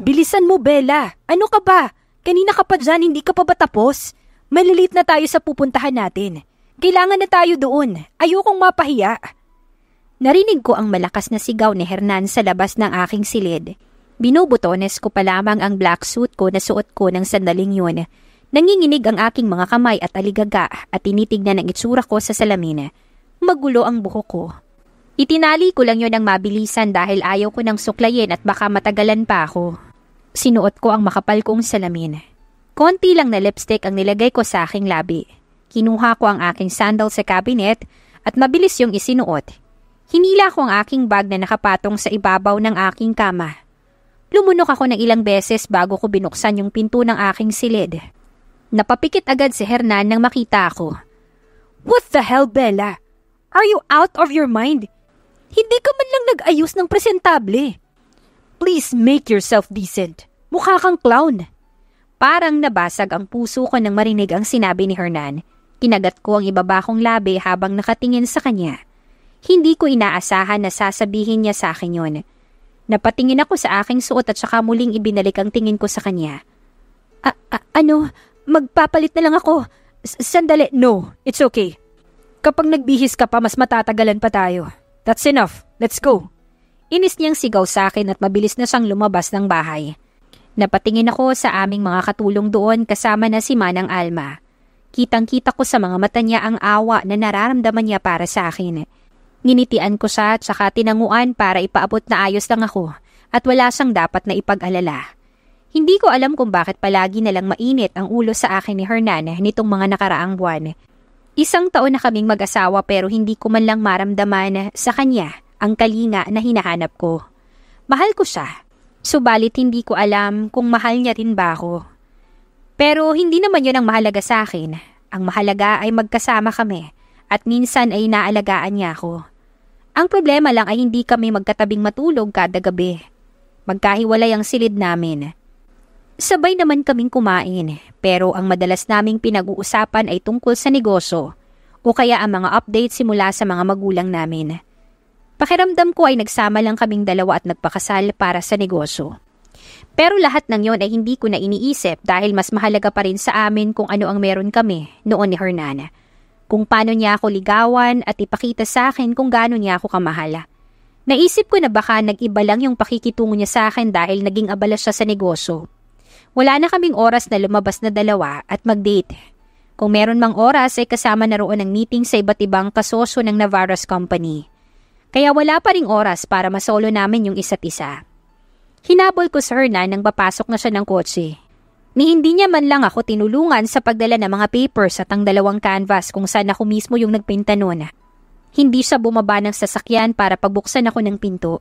Bilisan mo, Bella. Ano ka ba? Kanina ka pa dyan, hindi ka pa ba tapos? Malilate na tayo sa pupuntahan natin. Kailangan na tayo doon. Ayokong mapahiya. Narinig ko ang malakas na sigaw ni Hernan sa labas ng aking silid. Binubutones ko pa lamang ang black suit ko na suot ko ng sandaling yun. Nanginginig ang aking mga kamay at aligaga at tinitignan ang itsura ko sa salamin. Magulo ang buhok ko. Itinali ko lang yon ang mabilisan dahil ayaw ko ng suklayin at baka matagalan pa ako. Sinuot ko ang makapal kong salamin. Konti lang na lipstick ang nilagay ko sa aking labi. Kinuha ko ang aking sandal sa cabinet at mabilis yung isinuot. Hinila ko ang aking bag na nakapatong sa ibabaw ng aking kama. Lumunok ako ng ilang beses bago ko binuksan yung pinto ng aking silid. Napapikit agad si Hernan nang makita ako. What the hell, Bella? Are you out of your mind? Hindi ka man lang nag-ayos ng presentable. Please make yourself decent. Mukha kang clown. Parang nabasag ang puso ko nang marinig ang sinabi ni Hernan. Kinagat ko ang ibaba kong labi habang nakatingin sa kanya. Hindi ko inaasahan na sasabihin niya sa akin yon. Napatingin ako sa aking suot at saka muling ibinalik ang tingin ko sa kanya. A- a- ano? Magpapalit na lang ako. S- sandali. No, it's okay. Kapag nagbihis ka pa, mas matatagalan pa tayo. That's enough. Let's go. Inis niyang sigaw sa akin at mabilis na siyang lumabas ng bahay. Napatingin ako sa aming mga katulong doon kasama na si Manang Alma. Kitang-kita ko sa mga mata niya ang awa na nararamdaman niya para sa akin. Nginitian ko siya at saka tinanguan para ipaabot na ayos lang ako at wala siyang dapat na ipag-alala. Hindi ko alam kung bakit palagi na lang mainit ang ulo sa akin ni Hernan nitong mga nakaraang buwan. Isang taon na kaming mag-asawa pero hindi ko man lang maramdaman sa kanya ang kalinga na hinahanap ko. Mahal ko siya, subalit hindi ko alam kung mahal niya rin ba ako. Pero hindi naman yun ang mahalaga sa akin. Ang mahalaga ay magkasama kami at minsan ay naalagaan niya ako. Ang problema lang ay hindi kami magkatabing matulog kada gabi. Magkahiwalay ang silid namin. Sabay naman kaming kumain, pero ang madalas naming pinag-uusapan ay tungkol sa negosyo o kaya ang mga update simula sa mga magulang namin. Pakiramdam ko ay nagsama lang kaming dalawa at nagpakasal para sa negosyo. Pero lahat ng yon ay hindi ko na iniisip dahil mas mahalaga pa rin sa amin kung ano ang meron kami noon ni Hernana. Kung paano niya ako ligawan at ipakita sa akin kung gaano niya ako kamahal. Naisip ko na baka nag-iba lang yung pakikitungo niya sa akin dahil naging abala siya sa negosyo. Wala na kaming oras na lumabas na dalawa at mag-date. Kung meron mang oras ay kasama na roon ang meeting sa iba't ibang kasosyo ng Navarro's Company. Kaya wala pa ring oras para masolo namin yung isa't isa. Hinabol ko si Hernan nang papasok na siya ng kotse. Ni hindi niya man lang ako tinulungan sa pagdala ng mga papers at ang dalawang canvas kung saan ako mismo yung nagpinta noon. Hindi siya bumaba ng sasakyan para pagbuksan ako ng pinto.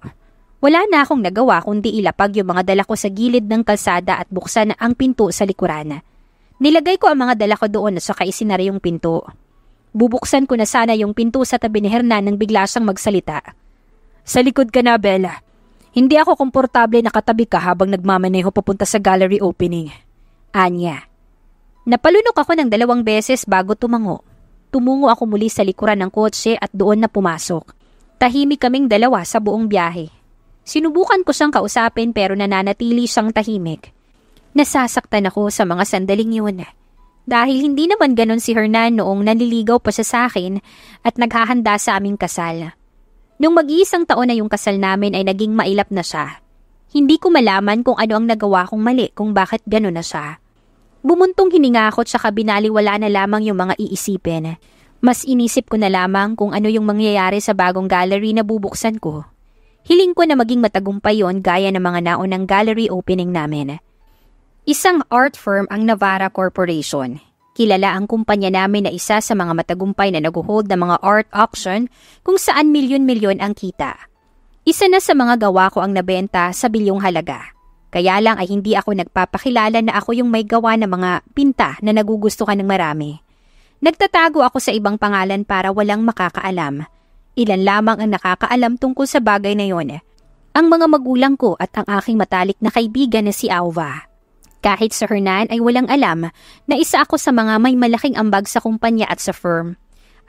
Wala na akong nagawa kundi ilapag yung mga dala ko sa gilid ng kalsada at buksan na ang pinto sa likuran. Nilagay ko ang mga dala ko doon at saka isinara yung pinto. Bubuksan ko na sana yung pinto sa tabi ni Hernan nang bigla siyang magsalita. Sa likod ka na, Bella. Hindi ako komportable nakatabi ka habang nagmamaneho papunta sa gallery opening. Anya. Napalunok ako ng dalawang beses bago tumango. Tumungo ako muli sa likuran ng kotse at doon na pumasok. Tahimik kaming dalawa sa buong biyahe. Sinubukan ko siyang kausapin pero nananatili siyang tahimik. Nasasaktan ako sa mga sandaling yun dahil hindi naman ganon si Hernan noong naliligaw pa siya sa akin at naghahanda sa aming kasal. Nung mag-iisang taon na yung kasal namin ay naging mailap na siya. Hindi ko malaman kung ano ang nagawa kong mali kung bakit ganon na siya. Bumuntong hininga ko at saka binaliwala na lamang yung mga iisipin. Mas inisip ko na lamang kung ano yung mangyayari sa bagong gallery na bubuksan ko. Hiling ko na maging matagumpay yon gaya ng mga naonang gallery opening namin. Isang art firm ang Navara Corporation. Kilala ang kumpanya namin na isa sa mga matagumpay na naguhold ng mga art auction kung saan milyon-milyon ang kita. Isa na sa mga gawa ko ang nabenta sa bilyong halaga. Kaya lang ay hindi ako nagpapakilala na ako yung may gawa ng mga pinta na nagugustuhan ng marami. Nagtatago ako sa ibang pangalan para walang makakaalam. Ilan lamang ang nakakaalam tungkol sa bagay na yon. Ang mga magulang ko at ang aking matalik na kaibigan na si Alva. Kahit sa Hernan ay walang alam na isa ako sa mga may malaking ambag sa kumpanya at sa firm.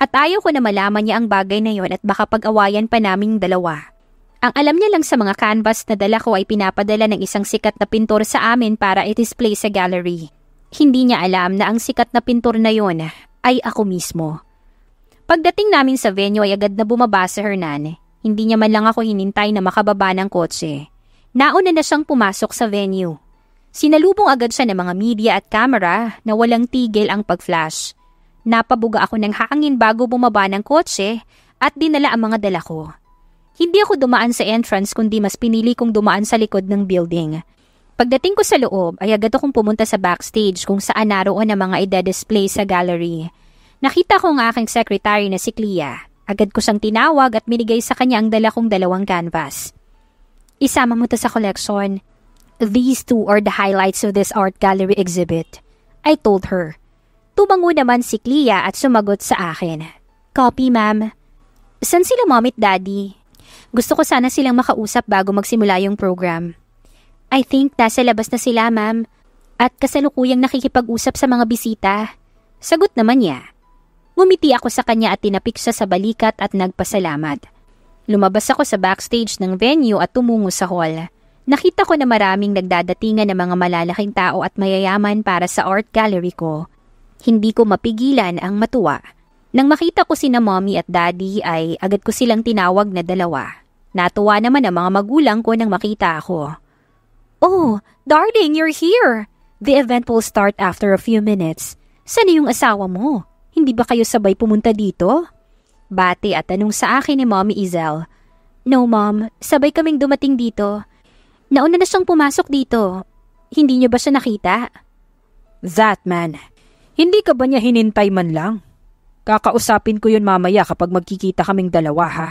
At ayaw ko na malaman niya ang bagay na yon at baka pag-awayan pa naming dalawa. Ang alam niya lang sa mga canvas na dala ko ay pinapadala ng isang sikat na pintor sa amin para i-display sa gallery. Hindi niya alam na ang sikat na pintor na yon ay ako mismo. Pagdating namin sa venue ay agad na bumaba si Hernan. Hindi niya man lang ako hinintay na makababa ng kotse. Nauna na siyang pumasok sa venue. Sinalubong agad siya ng mga media at kamera na walang tigil ang pag-flash. Napabuga ako ng hangin bago bumaba ng kotse at dinala ang mga dala ko. Hindi ako dumaan sa entrance kundi mas pinili kong dumaan sa likod ng building. Pagdating ko sa loob ay agad akong pumunta sa backstage kung saan naroon ang mga ida-display sa gallery. Nakita ko ang aking secretary na si Clea. Agad ko siyang tinawag at minigay sa kanya ang dala kong dalawang canvas. Isama mo to sa collection. These two are the highlights of this art gallery exhibit. I told her. Tumango naman si Clea at sumagot sa akin. Copy, ma'am. San sila mom at daddy? Gusto ko sana silang makausap bago magsimula yung program. I think nasa labas na sila, ma'am. At kasalukuyang nakikipag-usap sa mga bisita. Sagot naman niya. Ngumiti ako sa kanya at tinapik siya sa balikat at nagpasalamat. Lumabas ako sa backstage ng venue at tumungo sa hall. Nakita ko na maraming nagdadatingan ng mga malalaking tao at mayayaman para sa art gallery ko. Hindi ko mapigilan ang matuwa. Nang makita ko sina mommy at daddy ay agad ko silang tinawag na dalawa. Natuwa naman ang mga magulang ko nang makita ako. Oh, darling, you're here! The event will start after a few minutes. Sana yung asawa mo? Hindi ba kayo sabay pumunta dito? Bati at tanong sa akin ni Mommy Izel. No, Mom. Sabay kaming dumating dito. Nauna na siyang pumasok dito. Hindi niyo ba siya nakita? That man. Hindi ka ba niya hinintay man lang? Kakausapin ko yun mamaya kapag magkikita kaming dalawa ha.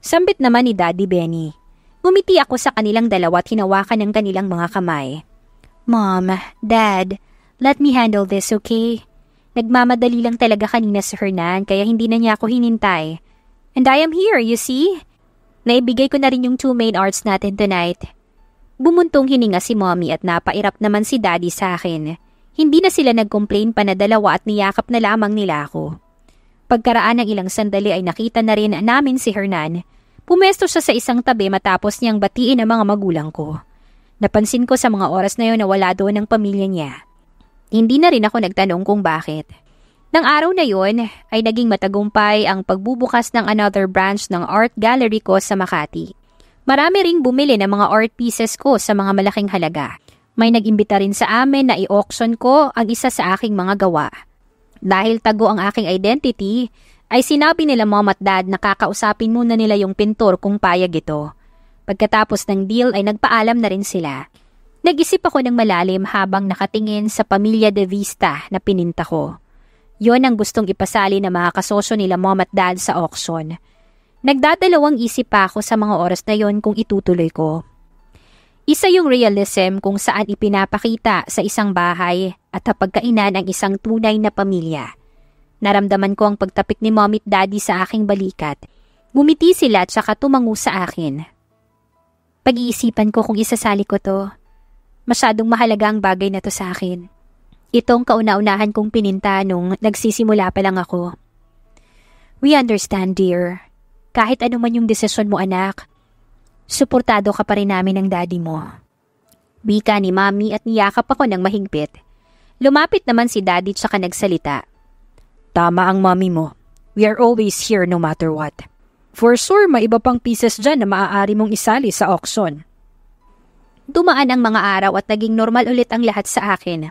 Sambit naman ni Daddy Benny. Ngumiti ako sa kanilang dalawa at hinawakan ng kanilang mga kamay. Mom, Dad, let me handle this, okay? Nagmamadali lang talaga kanina si Hernan kaya hindi na niya ako hinintay. And I am here, you see? Naibigay ko na rin yung two main arts natin tonight. Bumuntong hininga si mommy at napairap naman si daddy sa akin. Hindi na sila nag-complain pa na dalawa at niyakap na lamang nila ako. Pagkaraan ng ilang sandali ay nakita na rin namin si Hernan. Pumesto siya sa isang tabi matapos niyang batiin ang mga magulang ko. Napansin ko sa mga oras na yon na wala doon ang pamilya niya. Hindi na rin ako nagtanong kung bakit. Nang araw na yon ay naging matagumpay ang pagbubukas ng another branch ng art gallery ko sa Makati. Marami ring bumili ng mga art pieces ko sa mga malaking halaga. May nag-imbita rin sa amin na i-auction ko ang isa sa aking mga gawa. Dahil tago ang aking identity, ay sinabi nila mom at dad na kakausapin muna nila yung pintor kung payag ito. Pagkatapos ng deal ay nagpaalam na rin sila. Nag-isip ako ng malalim habang nakatingin sa pamilya de Vista na pininta ko. Yon ang gustong ipasali ng mga kasosyo nila mom at dad sa auction. Nagdadalawang isip pa ako sa mga oras na yon kung itutuloy ko. Isa yung realism kung saan ipinapakita sa isang bahay at hapagkainan ang isang tunay na pamilya. Naramdaman ko ang pagtapik ni mom at daddy sa aking balikat. Gumiti sila at saka tumangu sa akin. Pag-iisipan ko kung isasali ko to. Masyadong mahalaga ang bagay na to sa akin. Itong kauna-unahan kong pininta nung nagsisimula pa lang ako. We understand, dear. Kahit ano man yung desisyon mo anak, suportado ka pa rin namin ng daddy mo. Bika ni mami at niyakap ako ng mahigpit. Lumapit naman si daddy tsaka nagsalita. Tama ang mami mo. We are always here no matter what. For sure, may iba pang pieces dyan na maaari mong isali sa auction. Dumaan ang mga araw at naging normal ulit ang lahat sa akin.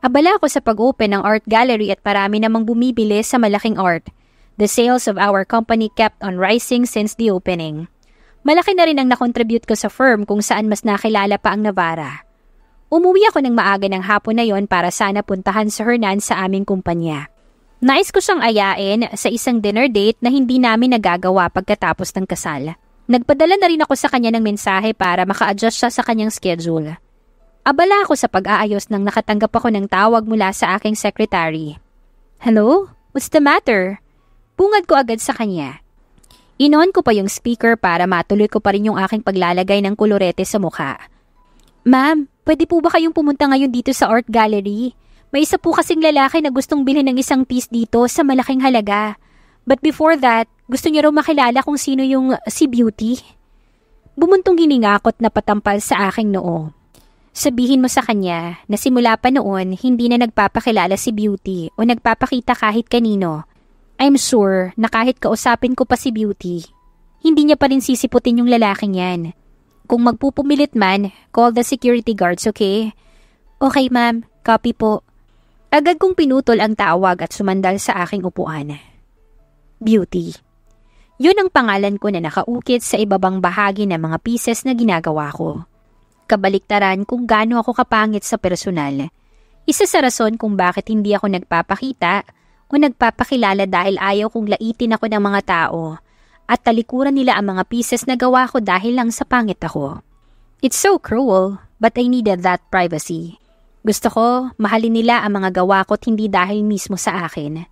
Abala ako sa pag-open ng art gallery at parami namang bumibili sa malaking art. The sales of our company kept on rising since the opening. Malaki na rin ang nakontribute ko sa firm kung saan mas nakilala pa ang Navarra. Umuwi ako ng maaga ng hapon na yon para sana puntahan si Hernan sa aming kumpanya. Nais ko siyang ayain sa isang dinner date na hindi namin nagagawa pagkatapos ng kasal. Nagpadala na rin ako sa kanya ng mensahe para maka-adjust siya sa kanyang schedule. Abala ako sa pag-aayos nang nakatanggap ako ng tawag mula sa aking secretary. Hello? What's the matter? Bungad ko agad sa kanya. Inon ko pa yung speaker para matuloy ko pa rin yung aking paglalagay ng kolorete sa mukha. Ma'am, pwede po ba kayong pumunta ngayon dito sa art gallery? May isa po kasing lalaki na gustong bilhin ng isang piece dito sa malaking halaga. But before that, gusto niya raw makilala kung sino yung si Beauty. Bumuntong hininga na patampal sa aking noo. Sabihin mo sa kanya na simula pa noon hindi na nagpapakilala si Beauty o nagpapakita kahit kanino I'm sure na kahit kausapin ko pa si Beauty, hindi niya pa rin sisiputin yung lalaking yan. Kung magpupumilit man, call the security guards, okay? Okay ma'am, copy po. Agad kong pinutol ang tawag at sumandal sa aking upuan. Beauty. Yun ang pangalan ko na nakaukit sa ibabang bahagi ng mga pieces na ginagawa ko. Kabaliktaran kung gaano ako kapangit sa personal. Isa sa rason kung bakit hindi ako nagpapakita o nagpapakilala dahil ayaw kong laitin ako ng mga tao at talikuran nila ang mga pieces na gawa ko dahil lang sa pangit ako. It's so cruel, but I needed that privacy. Gusto ko, mahalin nila ang mga gawa ko't hindi dahil mismo sa akin.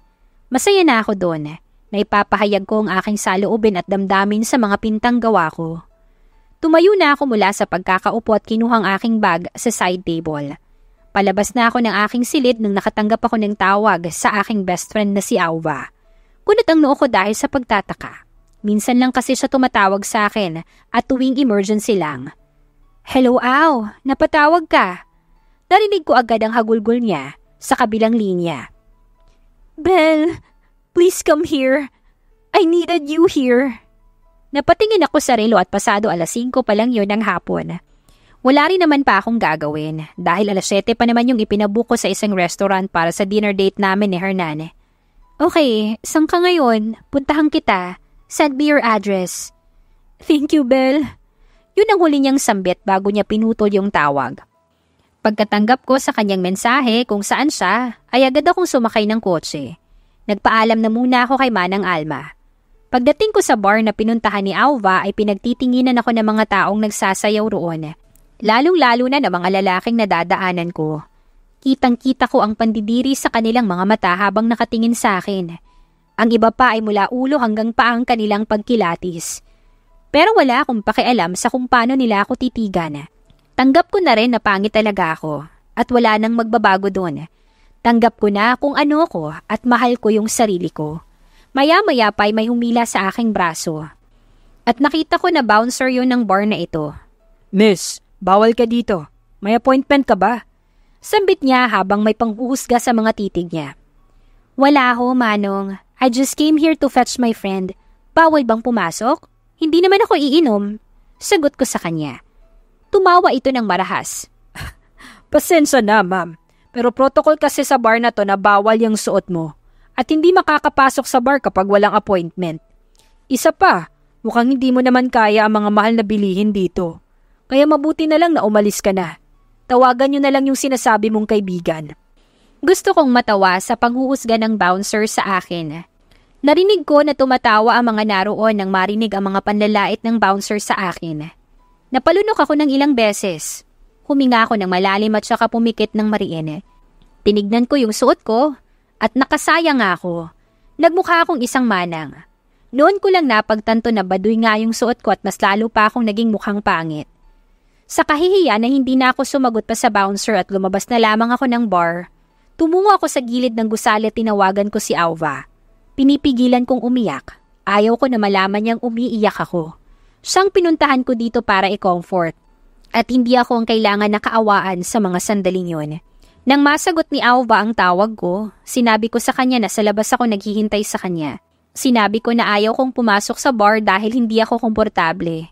Masaya na ako doon, na ipapahayag ko ang aking saloobin at damdamin sa mga pintang gawa ko. Tumayo na ako mula sa pagkakaupo at kinuhang aking bag sa side table. Palabas na ako ng aking silid nang nakatanggap ako ng tawag sa aking best friend na si Alva. Kunot ang noo ko dahil sa pagtataka. Minsan lang kasi siya tumatawag sa akin at tuwing emergency lang. Hello, Aw! Napatawag ka! Narinig ko agad ang hagulgol niya sa kabilang linya. Belle, please come here. I needed you here. Napatingin ako sa relo at pasado alas 5 pa lang yon ng hapon. Wala rin naman pa akong gagawin dahil alas 7 pa naman yung ipinabuko sa isang restaurant para sa dinner date namin ni Hernan. Okay, saan ka ngayon? Puntahan kita. Send me your address. Thank you, Belle. Yun ang huli niyang sambit bago niya pinutol yung tawag. Pagkatanggap ko sa kanyang mensahe kung saan siya, ay agad akong sumakay ng kotse. Nagpaalam na muna ako kay Manang Alma. Pagdating ko sa bar na pinuntahan ni Alva ay pinagtitinginan ako ng mga taong nagsasayaw roon lalong-lalo na ng mga lalaking nadadaanan ko. Kitang-kita ko ang pandidiri sa kanilang mga mata habang nakatingin sa akin. Ang iba pa ay mula ulo hanggang paa ang kanilang pagkilatis. Pero wala akong pakialam sa kung paano nila ako titigan. Tanggap ko na rin na pangit talaga ako at wala nang magbabago doon. Tanggap ko na kung ano ko at mahal ko yung sarili ko. Maya-maya pa ay may humila sa aking braso. At nakita ko na bouncer yon ng bar na ito. Miss, Bawal ka dito. May appointment ka ba? Sambit niya habang may panghuhusga sa mga titig niya. Wala ho, Manong. I just came here to fetch my friend. Bawal bang pumasok? Hindi naman ako iinom. Sagot ko sa kanya. Tumawa ito ng marahas. Pasensya na, ma'am. Pero protocol kasi sa bar na to na bawal yung suot mo. At hindi makakapasok sa bar kapag walang appointment. Isa pa, mukhang hindi mo naman kaya ang mga mahal na bilihin dito. Kaya mabuti na lang na umalis ka na. Tawagan nyo na lang yung sinasabi mong kaibigan. Gusto kong matawa sa panghuhusga ng bouncer sa akin. Narinig ko na tumatawa ang mga naroon nang marinig ang mga panlalait ng bouncer sa akin. Napalunok ako ng ilang beses. Huminga ako ng malalim at saka pumikit ng mariin. Tinignan ko yung suot ko at nakasayang ako. Nagmukha akong isang manang. Noon ko lang napagtanto na baduy nga yung suot ko at mas lalo pa akong naging mukhang pangit. Sa kahihiyan na hindi na ako sumagot pa sa bouncer at lumabas na lamang ako ng bar, tumungo ako sa gilid ng gusali at tinawagan ko si Alva. Pinipigilan kong umiyak. Ayaw ko na malaman niyang umiiyak ako. Siyang pinuntahan ko dito para i-comfort. At hindi ako ang kailangan na kaawaan sa mga sandaling yun. Nang masagot ni Alva ang tawag ko, sinabi ko sa kanya na sa labas ako naghihintay sa kanya. Sinabi ko na ayaw kong pumasok sa bar dahil hindi ako komportable.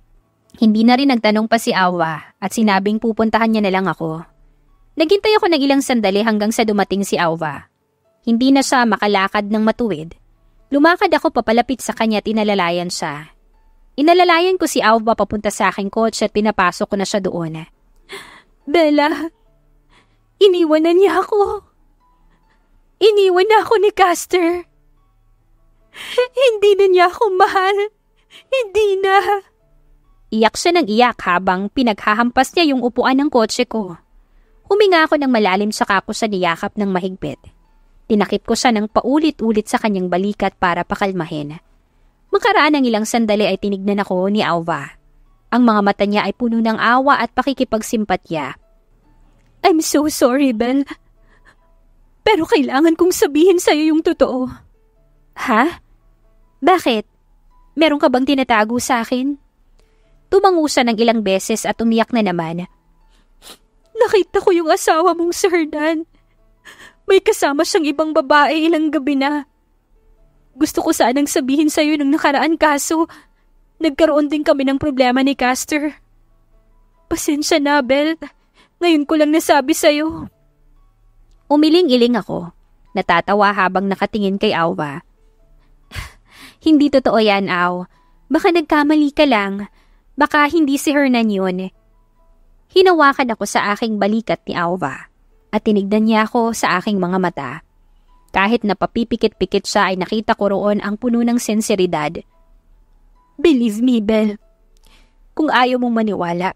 Hindi na rin nagtanong pa si Awa at sinabing pupuntahan niya na lang ako. Naghintay ako ng ilang sandali hanggang sa dumating si Awa. Hindi na siya makalakad ng matuwid. Lumakad ako papalapit sa kanya at inalalayan siya. Inalalayan ko si Awa papunta sa aking coach at pinapasok ko na siya doon. Bella, iniwan na niya ako. Iniwan na ako ni Caster. Hindi na niya ako mahal. Hindi na. Iyak siya ng iyak habang pinaghahampas niya yung upuan ng kotse ko. Huminga ako ng malalim sa kako sa niyakap ng mahigpit. Tinakip ko siya ng paulit-ulit sa kanyang balikat para pakalmahin. Makaraan ng ilang sandali ay tinignan ako ni Alva. Ang mga mata niya ay puno ng awa at pakikipagsimpatya. I'm so sorry, Ben. Pero kailangan kong sabihin sa'yo yung totoo. Ha? Bakit? Meron ka bang tinatago sa akin? Tumango siya ng ilang beses at umiyak na naman. Nakita ko yung asawa mong si Hernan. May kasama siyang ibang babae ilang gabi na. Gusto ko sanang sabihin sa'yo nung nakaraan kaso, nagkaroon din kami ng problema ni Caster. Pasensya na, Bel. Ngayon ko lang nasabi sa'yo. Umiling-iling ako. Natatawa habang nakatingin kay Awa. Hindi totoo yan, Aw. Baka nagkamali ka lang. Baka hindi si Hernan yun. Hinawakan ako sa aking balikat ni Alva at tinignan niya ako sa aking mga mata. Kahit napapipikit-pikit siya ay nakita ko roon ang puno ng sinseridad. Believe me, Belle. Kung ayaw mong maniwala,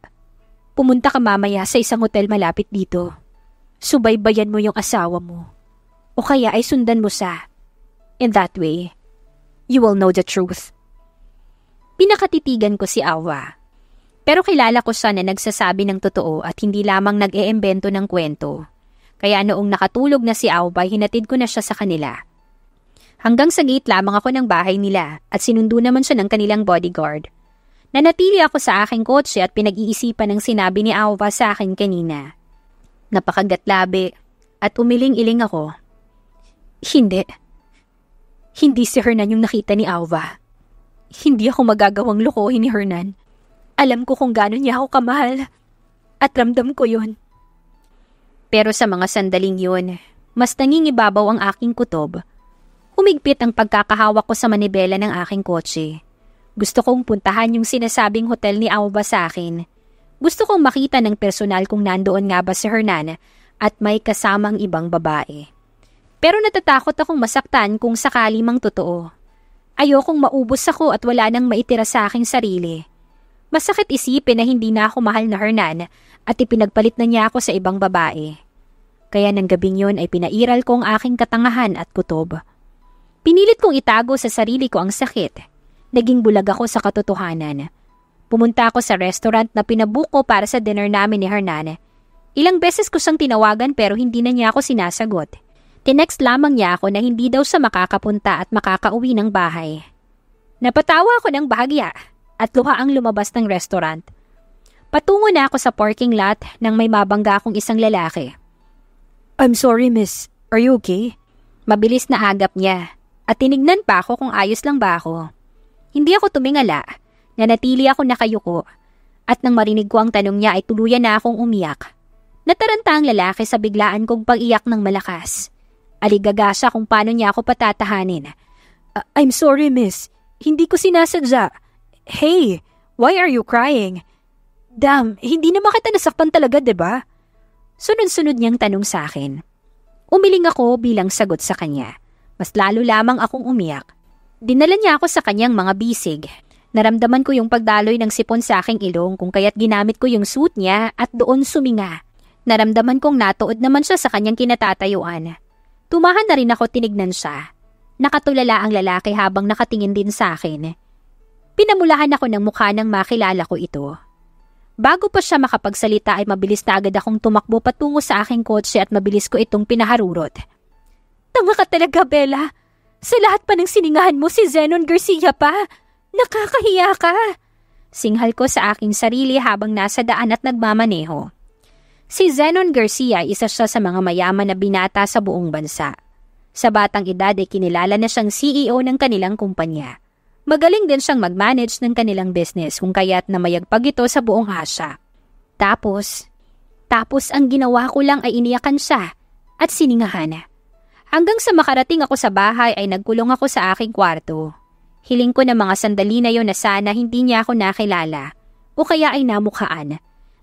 pumunta ka mamaya sa isang hotel malapit dito. Subaybayan mo yung asawa mo. O kaya ay sundan mo sa. In that way, you will know the truth pinakatitigan ko si Awa. Pero kilala ko siya na nagsasabi ng totoo at hindi lamang nag-eembento ng kwento. Kaya noong nakatulog na si Aubay, hinatid ko na siya sa kanila. Hanggang sa gate lamang ako ng bahay nila at sinundo naman siya ng kanilang bodyguard. Nanatili ako sa aking kotse at pinag-iisipan ng sinabi ni Auva sa akin kanina. Napakagatlabi at umiling-iling ako. Hindi. Hindi si Hernan yung nakita ni Auva. Hindi ako magagawang lokohin ni Hernan. Alam ko kung gaano niya ako kamahal. At ramdam ko yon. Pero sa mga sandaling yun, mas nangingibabaw ang aking kutob. Humigpit ang pagkakahawak ko sa manibela ng aking kotse. Gusto kong puntahan yung sinasabing hotel ni Aoba sa akin. Gusto kong makita ng personal kung nandoon nga ba si Hernan at may kasamang ibang babae. Pero natatakot akong masaktan kung sakali mang totoo. Ayokong maubos ako at wala nang maitira sa aking sarili. Masakit isipin na hindi na ako mahal na Hernan at ipinagpalit na niya ako sa ibang babae. Kaya ng gabing yon ay pinairal ko ang aking katangahan at kutob. Pinilit kong itago sa sarili ko ang sakit. Naging bulag ako sa katotohanan. Pumunta ako sa restaurant na pinabuko para sa dinner namin ni Hernan. Ilang beses ko siyang tinawagan pero hindi na niya ako sinasagot. Tinext lamang niya ako na hindi daw sa makakapunta at makakauwi ng bahay. Napatawa ako ng bahagya at luha ang lumabas ng restaurant. Patungo na ako sa parking lot nang may mabangga akong isang lalaki. I'm sorry miss, are you okay? Mabilis na agap niya at tinignan pa ako kung ayos lang ba ako. Hindi ako tumingala, nanatili ako nakayuko at nang marinig ko ang tanong niya ay tuluyan na akong umiyak. Nataranta ang lalaki sa biglaan kong pag-iyak ng malakas. Aligaga siya kung paano niya ako patatahanin. I'm sorry, miss. Hindi ko sinasadya. Hey, why are you crying? Damn, hindi naman kita nasaktan talaga, ba? Diba? Sunod-sunod niyang tanong sa akin. Umiling ako bilang sagot sa kanya. Mas lalo lamang akong umiyak. Dinala niya ako sa kanyang mga bisig. Naramdaman ko yung pagdaloy ng sipon sa aking ilong kung kaya't ginamit ko yung suit niya at doon suminga. Naramdaman kong natuod naman siya sa kanyang kinatatayuan. Tumahan na rin ako tinignan siya. Nakatulala ang lalaki habang nakatingin din sa akin. Pinamulahan ako ng mukha nang makilala ko ito. Bago pa siya makapagsalita ay mabilis na agad akong tumakbo patungo sa aking kotse at mabilis ko itong pinaharurot. Tanga ka talaga, Bella! Sa lahat pa ng siningahan mo si Zenon Garcia pa! Nakakahiya ka! Singhal ko sa aking sarili habang nasa daan at nagmamaneho. Si Zenon Garcia isa siya sa mga mayaman na binata sa buong bansa. Sa batang edad ay kinilala na siyang CEO ng kanilang kumpanya. Magaling din siyang mag-manage ng kanilang business kung kaya't namayagpag ito sa buong Asya. Tapos, tapos ang ginawa ko lang ay iniyakan siya at siningahan. Hanggang sa makarating ako sa bahay ay nagkulong ako sa aking kwarto. Hiling ko na mga sandali na yon na sana hindi niya ako nakilala o kaya ay namukhaan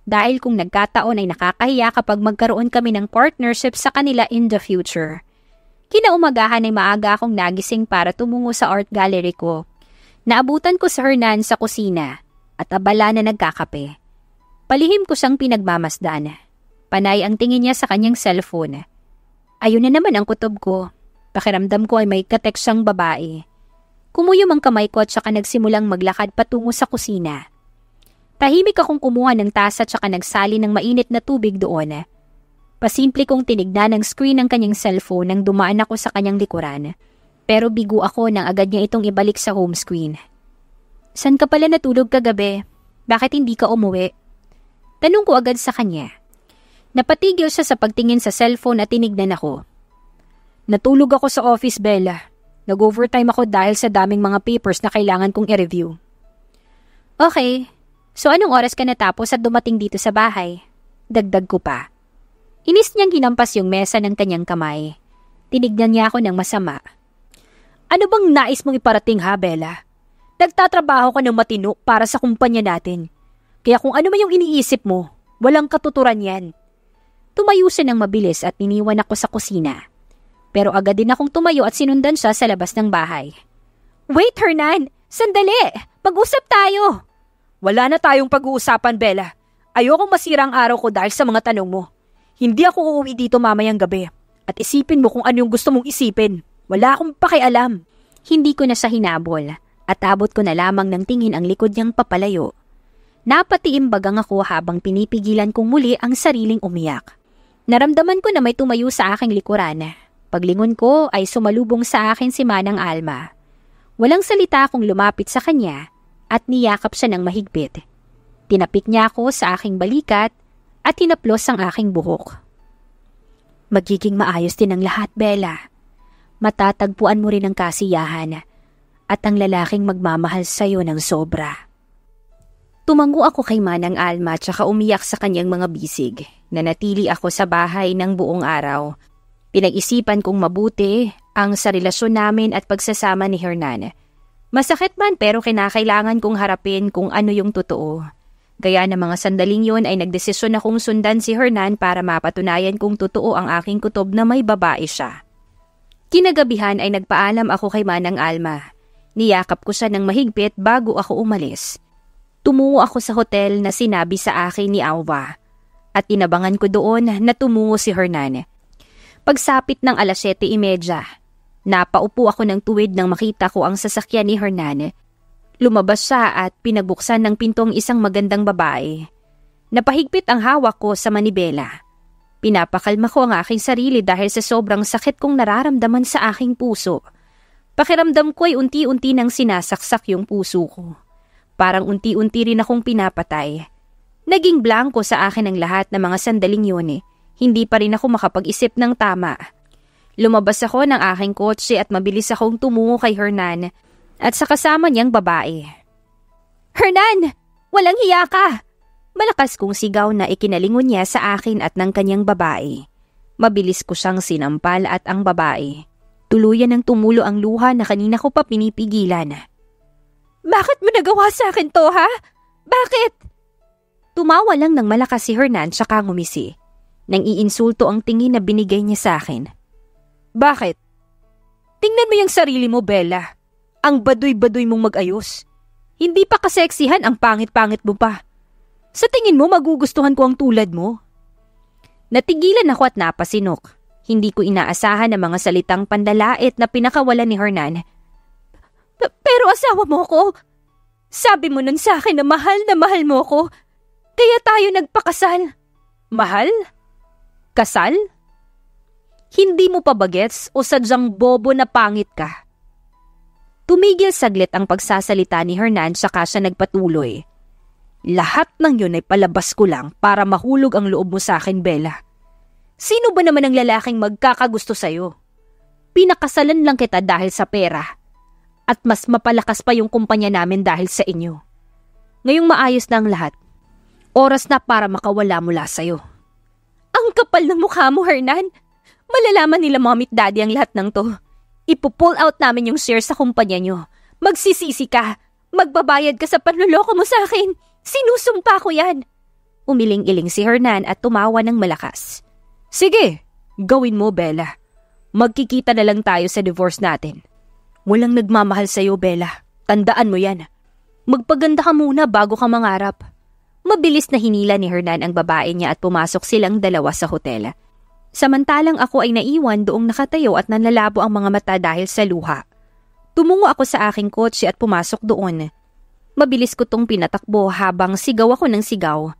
dahil kung nagkataon ay nakakahiya kapag magkaroon kami ng partnership sa kanila in the future. Kinaumagahan ay maaga akong nagising para tumungo sa art gallery ko. Naabutan ko si Hernan sa kusina at abala na nagkakape. Palihim ko siyang pinagmamasdan. Panay ang tingin niya sa kanyang cellphone. Ayun na naman ang kutob ko. Pakiramdam ko ay may katek siyang babae. Kumuyom ang kamay ko at saka nagsimulang maglakad patungo sa kusina. Tahimik akong kumuha ng tasa tsaka nagsali ng mainit na tubig doon. Pasimple kong tinignan ang screen ng kanyang cellphone nang dumaan ako sa kanyang likuran. Pero bigo ako nang agad niya itong ibalik sa home screen. San ka pala natulog kagabi? Bakit hindi ka umuwi? Tanong ko agad sa kanya. Napatigil siya sa pagtingin sa cellphone at tinignan ako. Natulog ako sa office, Bella. Nag-overtime ako dahil sa daming mga papers na kailangan kong i-review. Okay, So anong oras ka natapos at dumating dito sa bahay? Dagdag ko pa. Inis niyang ginampas yung mesa ng kanyang kamay. Tinignan niya ako ng masama. Ano bang nais mong iparating ha, Bella? Nagtatrabaho ka ng matino para sa kumpanya natin. Kaya kung ano man yung iniisip mo, walang katuturan yan. Tumayo siya ng mabilis at iniwan ako sa kusina. Pero agad din akong tumayo at sinundan siya sa labas ng bahay. Wait, Hernan! Sandali! Pag-usap tayo! Wala na tayong pag-uusapan, Bella. Ayokong masira ang araw ko dahil sa mga tanong mo. Hindi ako uuwi dito mamayang gabi. At isipin mo kung ano yung gusto mong isipin. Wala akong pakialam. Hindi ko na siya hinabol at abot ko na lamang ng tingin ang likod niyang papalayo. Napatiimbagang ako habang pinipigilan kong muli ang sariling umiyak. Naramdaman ko na may tumayo sa aking likuran. Paglingon ko ay sumalubong sa akin si Manang Alma. Walang salita akong lumapit sa kanya at niyakap siya ng mahigpit. Tinapik niya ako sa aking balikat at tinaplos ang aking buhok. Magiging maayos din ang lahat, Bella. Matatagpuan mo rin ang kasiyahan at ang lalaking magmamahal sa'yo ng sobra. Tumango ako kay Manang Alma tsaka umiyak sa kanyang mga bisig. Nanatili ako sa bahay ng buong araw. Pinag-isipan kong mabuti ang sa relasyon namin at pagsasama ni Hernan. Masakit man pero kinakailangan kong harapin kung ano yung totoo. Gaya ng mga sandaling yon ay nagdesisyon akong sundan si Hernan para mapatunayan kung totoo ang aking kutob na may babae siya. Kinagabihan ay nagpaalam ako kay Manang Alma. Niyakap ko siya ng mahigpit bago ako umalis. Tumungo ako sa hotel na sinabi sa akin ni Alva. At inabangan ko doon na tumungo si Hernan. Pagsapit ng alas 7.30, Napaupo ako ng tuwid nang makita ko ang sasakyan ni Hernan. Lumabas siya at pinagbuksan ng pintong isang magandang babae. Napahigpit ang hawak ko sa manibela. Pinapakalma ko ang aking sarili dahil sa sobrang sakit kong nararamdaman sa aking puso. Pakiramdam ko ay unti-unti nang sinasaksak yung puso ko. Parang unti-unti rin akong pinapatay. Naging blanko sa akin ang lahat ng mga sandaling yun eh. Hindi pa rin ako makapag-isip ng tama. Lumabas ako ng aking kotse at mabilis akong tumungo kay Hernan at sa kasama niyang babae. Hernan! Walang hiya ka! Malakas kong sigaw na ikinalingon niya sa akin at ng kanyang babae. Mabilis ko siyang sinampal at ang babae. Tuluyan ng tumulo ang luha na kanina ko pa pinipigilan. Bakit mo nagawa sa akin to, ha? Bakit? Tumawa lang ng malakas si Hernan siya ngumisi. Nang iinsulto ang tingin na binigay niya sa akin. Bakit? Tingnan mo yung sarili mo, Bella. Ang baduy-baduy mong magayos. Hindi pa kaseksihan ang pangit-pangit mo pa. Sa tingin mo, magugustuhan ko ang tulad mo. Natigilan ako at napasinok. Hindi ko inaasahan ang mga salitang pandalait na pinakawalan ni Hernan. P- pero asawa mo ko. Sabi mo nun sa akin na mahal na mahal mo ko. Kaya tayo nagpakasal. Mahal? Kasal? Hindi mo pa bagets o sadyang bobo na pangit ka? Tumigil saglit ang pagsasalita ni Hernan saka siya nagpatuloy. Lahat ng yun ay palabas ko lang para mahulog ang loob mo sa akin, Bella. Sino ba naman ang lalaking magkakagusto sa'yo? Pinakasalan lang kita dahil sa pera. At mas mapalakas pa yung kumpanya namin dahil sa inyo. Ngayong maayos na ang lahat, oras na para makawala mula sa'yo. Ang kapal ng mukha mo, Hernan! Malalaman nila mommy at daddy ang lahat ng to. Ipo-pull out namin yung share sa kumpanya nyo. Magsisisi ka. Magbabayad ka sa panluloko mo sa akin. Sinusumpa ko yan. Umiling-iling si Hernan at tumawa ng malakas. Sige, gawin mo, Bella. Magkikita na lang tayo sa divorce natin. Walang nagmamahal sa'yo, Bella. Tandaan mo yan. Magpaganda ka muna bago ka mangarap. Mabilis na hinila ni Hernan ang babae niya at pumasok silang dalawa sa hotel. Samantalang ako ay naiwan doong nakatayo at nanlalabo ang mga mata dahil sa luha. Tumungo ako sa aking kotse at pumasok doon. Mabilis ko tong pinatakbo habang sigaw ako ng sigaw.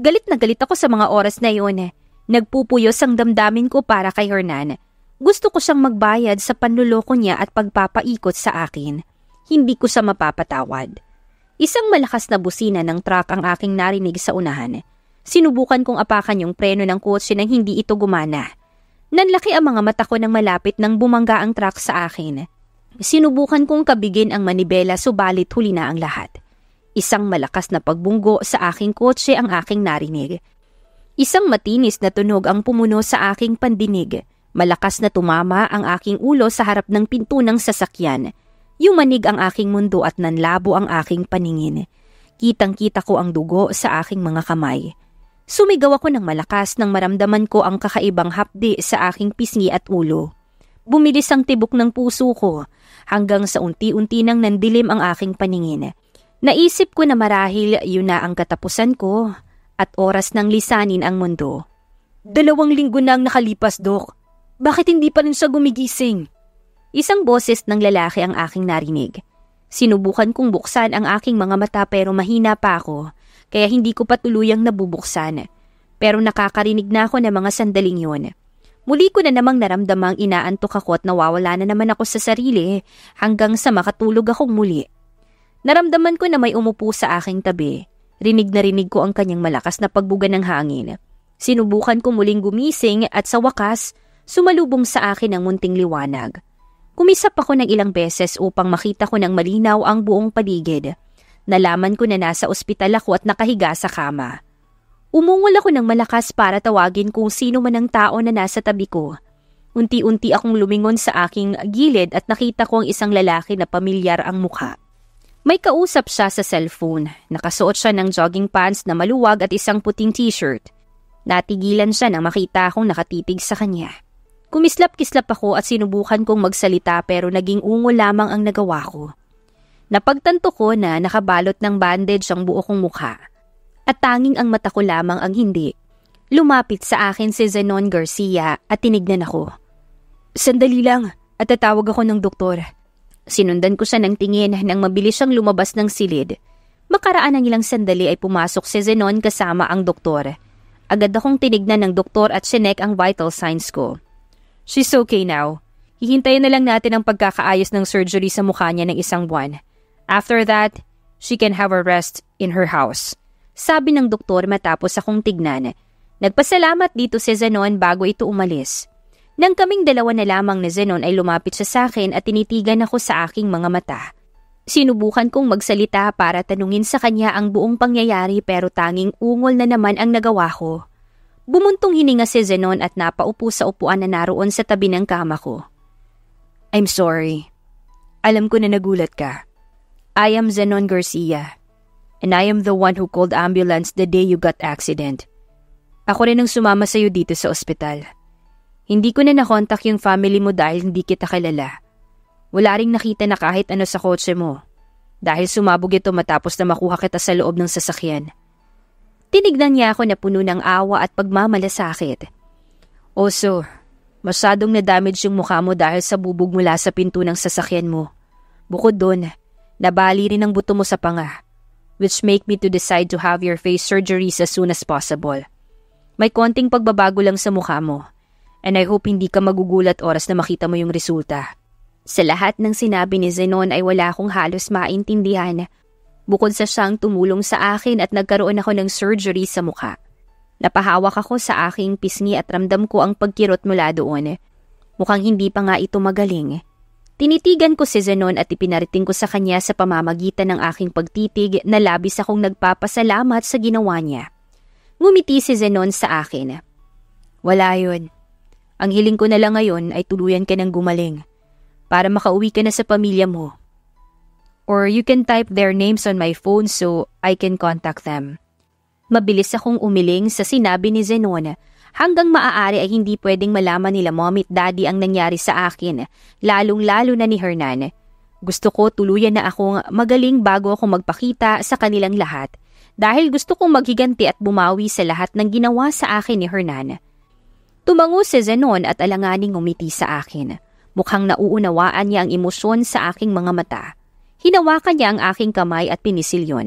Galit na galit ako sa mga oras na yon. Nagpupuyos ang damdamin ko para kay Hernan. Gusto ko siyang magbayad sa panluloko niya at pagpapaikot sa akin. Hindi ko siya mapapatawad. Isang malakas na busina ng truck ang aking narinig sa unahan. Sinubukan kong apakan yung preno ng kotse nang hindi ito gumana. Nanlaki ang mga mata ko nang malapit nang bumangga ang truck sa akin. Sinubukan kong kabigin ang manibela subalit huli na ang lahat. Isang malakas na pagbunggo sa aking kotse ang aking narinig. Isang matinis na tunog ang pumuno sa aking pandinig. Malakas na tumama ang aking ulo sa harap ng pinto ng sasakyan. Yumanig ang aking mundo at nanlabo ang aking paningin. Kitang-kita ko ang dugo sa aking mga kamay. Sumigaw ako ng malakas nang maramdaman ko ang kakaibang hapdi sa aking pisngi at ulo. Bumilis ang tibok ng puso ko hanggang sa unti-unti nang nandilim ang aking paningin. Naisip ko na marahil yun na ang katapusan ko at oras nang lisanin ang mundo. Dalawang linggo na ang nakalipas, Dok. Bakit hindi pa rin siya gumigising? Isang boses ng lalaki ang aking narinig. Sinubukan kong buksan ang aking mga mata pero mahina pa ako kaya hindi ko patuluyang nabubuksan. Pero nakakarinig na ako ng mga sandaling yon. Muli ko na namang naramdamang inaantok ako at nawawala na naman ako sa sarili hanggang sa makatulog akong muli. Naramdaman ko na may umupo sa aking tabi. Rinig na rinig ko ang kanyang malakas na pagbuga ng hangin. Sinubukan ko muling gumising at sa wakas, sumalubong sa akin ang munting liwanag. Kumisap ako ng ilang beses upang makita ko ng malinaw ang buong paligid. Nalaman ko na nasa ospital ako at nakahiga sa kama. Umungol ako ng malakas para tawagin kung sino man ang tao na nasa tabi ko. Unti-unti akong lumingon sa aking gilid at nakita ko ang isang lalaki na pamilyar ang mukha. May kausap siya sa cellphone. Nakasuot siya ng jogging pants na maluwag at isang puting t-shirt. Natigilan siya nang makita akong nakatitig sa kanya. Kumislap-kislap ako at sinubukan kong magsalita pero naging ungo lamang ang nagawa ko. Napagtanto ko na nakabalot ng bandage ang buo kong mukha at tanging ang mata ko lamang ang hindi. Lumapit sa akin si Zenon Garcia at tinignan ako. Sandali lang at tatawag ako ng doktor. Sinundan ko siya ng tingin nang mabilis siyang lumabas ng silid. Makaraan ng ilang sandali ay pumasok si Zenon kasama ang doktor. Agad akong tinignan ng doktor at sinek ang vital signs ko. She's okay now. Hihintayin na lang natin ang pagkakaayos ng surgery sa mukha niya ng isang buwan. After that, she can have a rest in her house. Sabi ng doktor matapos akong tignan. Nagpasalamat dito si Zenon bago ito umalis. Nang kaming dalawa na lamang ni Zenon ay lumapit siya sa akin at tinitigan ako sa aking mga mata. Sinubukan kong magsalita para tanungin sa kanya ang buong pangyayari pero tanging ungol na naman ang nagawa ko. Bumuntong hininga si Zenon at napaupo sa upuan na naroon sa tabi ng kama ko. I'm sorry. Alam ko na nagulat ka. I am Zenon Garcia, and I am the one who called ambulance the day you got accident. Ako rin ang sumama sa'yo dito sa ospital. Hindi ko na nakontak yung family mo dahil hindi kita kilala. Wala ring nakita na kahit ano sa kotse mo. Dahil sumabog ito matapos na makuha kita sa loob ng sasakyan. Tinignan niya ako na puno ng awa at pagmamalasakit. Also, masadong na-damage yung mukha mo dahil sa bubog mula sa pinto ng sasakyan mo. Bukod doon, Nabali rin ang buto mo sa panga, which make me to decide to have your face surgery as soon as possible. May konting pagbabago lang sa mukha mo, and I hope hindi ka magugulat oras na makita mo yung resulta. Sa lahat ng sinabi ni Zenon ay wala akong halos maintindihan bukod sa siyang tumulong sa akin at nagkaroon ako ng surgery sa mukha. Napahawak ako sa aking pisngi at ramdam ko ang pagkirot mula doon. Mukhang hindi pa nga ito magaling. Tinitigan ko si Zenon at ipinarating ko sa kanya sa pamamagitan ng aking pagtitig na labis akong nagpapasalamat sa ginawa niya. Ngumiti si Zenon sa akin. Wala yun. Ang hiling ko na lang ngayon ay tuluyan ka ng gumaling para makauwi ka na sa pamilya mo. Or you can type their names on my phone so I can contact them. Mabilis akong umiling sa sinabi ni Zenon Hanggang maaari ay hindi pwedeng malaman nila mommy at daddy ang nangyari sa akin, lalong-lalo na ni Hernan. Gusto ko tuluyan na akong magaling bago ako magpakita sa kanilang lahat dahil gusto kong maghiganti at bumawi sa lahat ng ginawa sa akin ni Hernan. Tumango si Zenon at alanganing umiti sa akin. Mukhang nauunawaan niya ang emosyon sa aking mga mata. Hinawakan niya ang aking kamay at pinisil pinisilyon.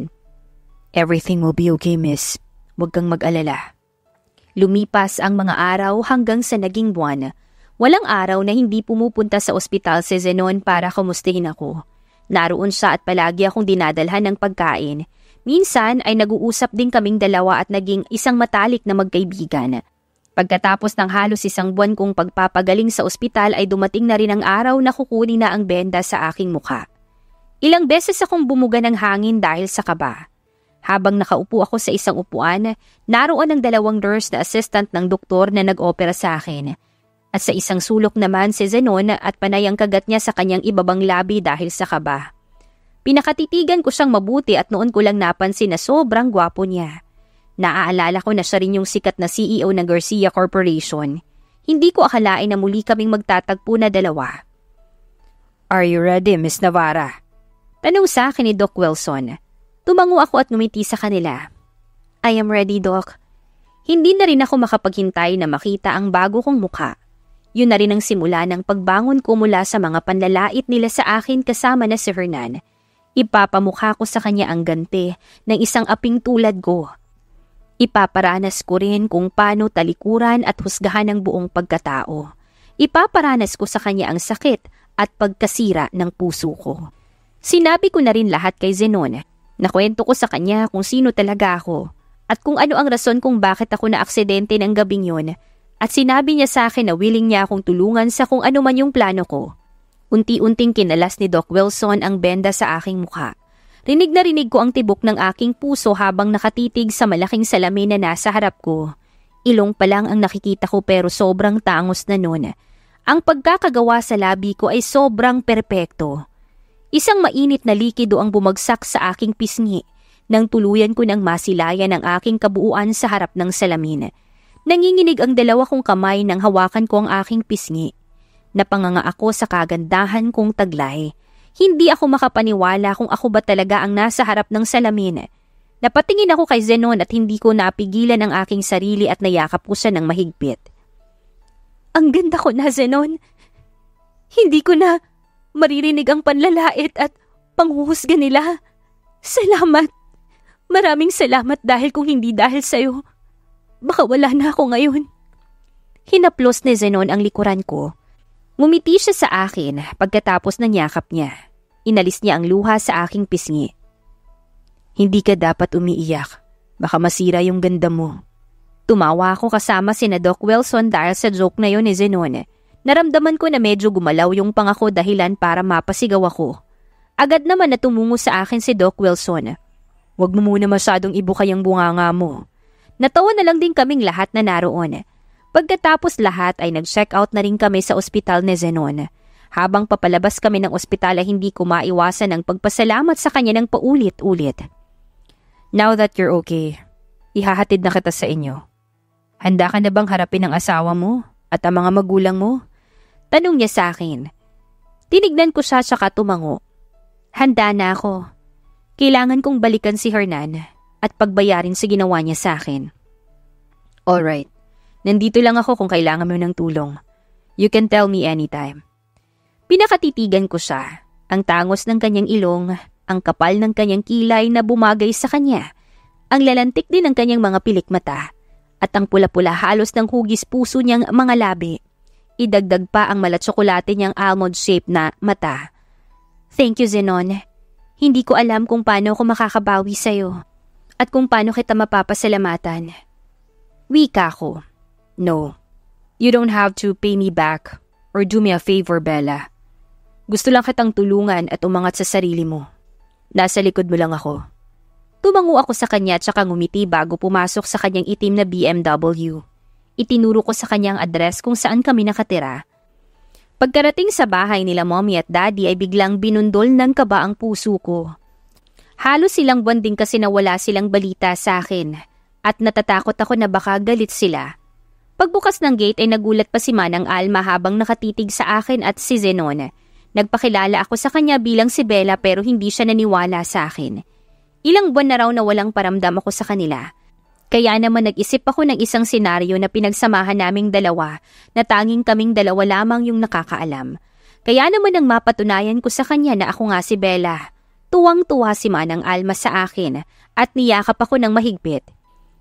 Everything will be okay, miss. Huwag kang mag-alala. Lumipas ang mga araw hanggang sa naging buwan. Walang araw na hindi pumupunta sa ospital si Zenon para kumustihin ako. Naroon siya at palagi akong dinadalhan ng pagkain. Minsan ay nag-uusap din kaming dalawa at naging isang matalik na magkaibigan. Pagkatapos ng halos isang buwan kong pagpapagaling sa ospital ay dumating na rin ang araw na kukunin na ang benda sa aking mukha. Ilang beses akong bumuga ng hangin dahil sa kaba. Habang nakaupo ako sa isang upuan, naroon ang dalawang nurse na assistant ng doktor na nag-opera sa akin. At sa isang sulok naman si Zenon at panay ang kagat niya sa kanyang ibabang labi dahil sa kaba. Pinakatitigan ko siyang mabuti at noon ko lang napansin na sobrang gwapo niya. Naaalala ko na siya rin yung sikat na CEO ng Garcia Corporation. Hindi ko akalain na muli kaming magtatagpo na dalawa. Are you ready, Miss Navarra? Tanong sa akin ni Doc Wilson. Tumango ako at ngumiti sa kanila. I am ready, Doc. Hindi na rin ako makapaghintay na makita ang bago kong mukha. Yun na rin ang simula ng pagbangon ko mula sa mga panlalait nila sa akin kasama na si Hernan. Ipapamukha ko sa kanya ang gante ng isang aping tulad ko. Ipaparanas ko rin kung paano talikuran at husgahan ang buong pagkatao. Ipaparanas ko sa kanya ang sakit at pagkasira ng puso ko. Sinabi ko na rin lahat kay Zenon Nakwento ko sa kanya kung sino talaga ako at kung ano ang rason kung bakit ako naaksidente ng gabing yon at sinabi niya sa akin na willing niya akong tulungan sa kung ano man yung plano ko. Unti-unting kinalas ni Doc Wilson ang benda sa aking mukha. Rinig na rinig ko ang tibok ng aking puso habang nakatitig sa malaking salamin na nasa harap ko. Ilong pa lang ang nakikita ko pero sobrang tangos na noon. Ang pagkakagawa sa labi ko ay sobrang perpekto. Isang mainit na likido ang bumagsak sa aking pisngi nang tuluyan ko ng masilayan ang aking kabuuan sa harap ng salamin. Nanginginig ang dalawa kong kamay nang hawakan ko ang aking pisngi. Napanganga ako sa kagandahan kong taglay. Hindi ako makapaniwala kung ako ba talaga ang nasa harap ng salamin. Napatingin ako kay Zenon at hindi ko napigilan ang aking sarili at nayakap ko siya ng mahigpit. Ang ganda ko na, Zenon. Hindi ko na maririnig ang panlalait at panghuhusga nila. Salamat! Maraming salamat dahil kung hindi dahil sa'yo, baka wala na ako ngayon. Hinaplos ni Zenon ang likuran ko. Mumiti siya sa akin pagkatapos na yakap niya. Inalis niya ang luha sa aking pisngi. Hindi ka dapat umiiyak. Baka masira yung ganda mo. Tumawa ako kasama si na Doc Wilson dahil sa joke na yon ni Zenon Naramdaman ko na medyo gumalaw yung pangako dahilan para mapasigaw ako. Agad naman na tumungo sa akin si Doc Wilson. Huwag mo muna masyadong ibukay ang bunganga mo. Natawa na lang din kaming lahat na naroon. Pagkatapos lahat ay nag-check out na rin kami sa ospital ni Zenon. Habang papalabas kami ng ospital ay hindi ko maiwasan ang pagpasalamat sa kanya ng paulit-ulit. Now that you're okay, ihahatid na kita sa inyo. Handa ka na bang harapin ang asawa mo at ang mga magulang mo? Tanong niya sa akin. Tinignan ko siya tsaka tumango. Handa na ako. Kailangan kong balikan si Hernan at pagbayarin sa ginawa niya sa akin. Alright, nandito lang ako kung kailangan mo ng tulong. You can tell me anytime. Pinakatitigan ko siya. Ang tangos ng kanyang ilong, ang kapal ng kanyang kilay na bumagay sa kanya, ang lalantik din ng kanyang mga pilik mata, at ang pula-pula halos ng hugis puso niyang mga labi Idagdag pa ang malatsokolate niyang almond shaped na mata. Thank you, Zenon. Hindi ko alam kung paano ako makakabawi sa'yo at kung paano kita mapapasalamatan. Wika ko. No. You don't have to pay me back or do me a favor, Bella. Gusto lang kitang tulungan at umangat sa sarili mo. Nasa likod mo lang ako. Tumango ako sa kanya at saka ngumiti bago pumasok sa kanyang itim na BMW. Itinuro ko sa kanya ang address kung saan kami nakatira. Pagkarating sa bahay nila mommy at daddy ay biglang binundol ng kaba ang puso ko. Halos silang buwan din kasi nawala silang balita sa akin at natatakot ako na baka galit sila. Pagbukas ng gate ay nagulat pa si Manang Alma habang nakatitig sa akin at si Zenon. Nagpakilala ako sa kanya bilang si Bella pero hindi siya naniwala sa akin. Ilang buwan na raw na walang paramdam ako sa kanila. Kaya naman nag-isip ako ng isang senaryo na pinagsamahan naming dalawa na tanging kaming dalawa lamang yung nakakaalam. Kaya naman ang mapatunayan ko sa kanya na ako nga si Bella. Tuwang-tuwa si Manang Alma sa akin at niyakap ako ng mahigpit.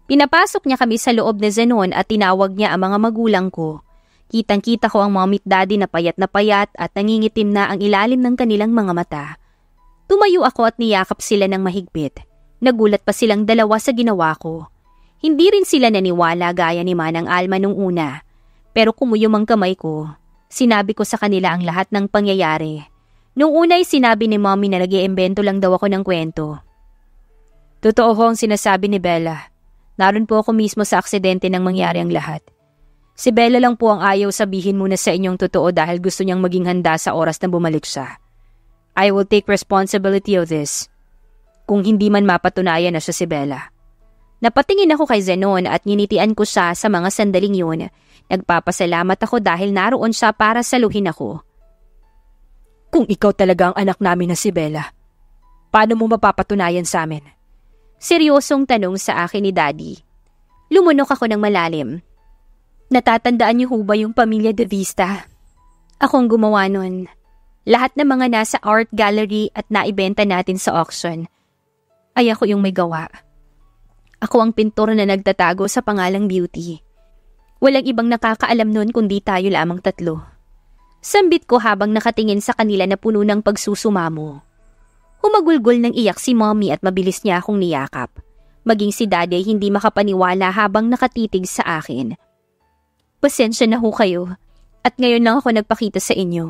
Pinapasok niya kami sa loob ni Zenon at tinawag niya ang mga magulang ko. Kitang-kita ko ang mga daddy na payat na payat at nangingitim na ang ilalim ng kanilang mga mata. Tumayo ako at niyakap sila ng mahigpit. Nagulat pa silang dalawa sa ginawa ko. Hindi rin sila naniwala gaya ni Manang Alma nung una. Pero kumuyom ang kamay ko. Sinabi ko sa kanila ang lahat ng pangyayari. Nung una ay sinabi ni mommy na nag lang daw ako ng kwento. Totoo ho ang sinasabi ni Bella. Naroon po ako mismo sa aksidente nang mangyari ang lahat. Si Bella lang po ang ayaw sabihin muna sa inyong totoo dahil gusto niyang maging handa sa oras na bumalik siya. I will take responsibility of this. Kung hindi man mapatunayan na siya si Bella. Napatingin ako kay Zenon at nginitian ko siya sa mga sandaling yun. Nagpapasalamat ako dahil naroon siya para saluhin ako. Kung ikaw talaga ang anak namin na si Bella, paano mo mapapatunayan sa amin? Seryosong tanong sa akin ni Daddy. Lumunok ako ng malalim. Natatandaan niyo ba yung pamilya De Vista? Akong gumawa nun. Lahat ng mga nasa art gallery at naibenta natin sa auction. Ay ako yung may gawa. Ako ang pintor na nagtatago sa pangalang Beauty. Walang ibang nakakaalam noon kundi tayo lamang tatlo. Sambit ko habang nakatingin sa kanila na puno ng pagsusumamo. Humagulgol ng iyak si mommy at mabilis niya akong niyakap. Maging si daddy hindi makapaniwala habang nakatitig sa akin. Pasensya na ho kayo at ngayon lang ako nagpakita sa inyo.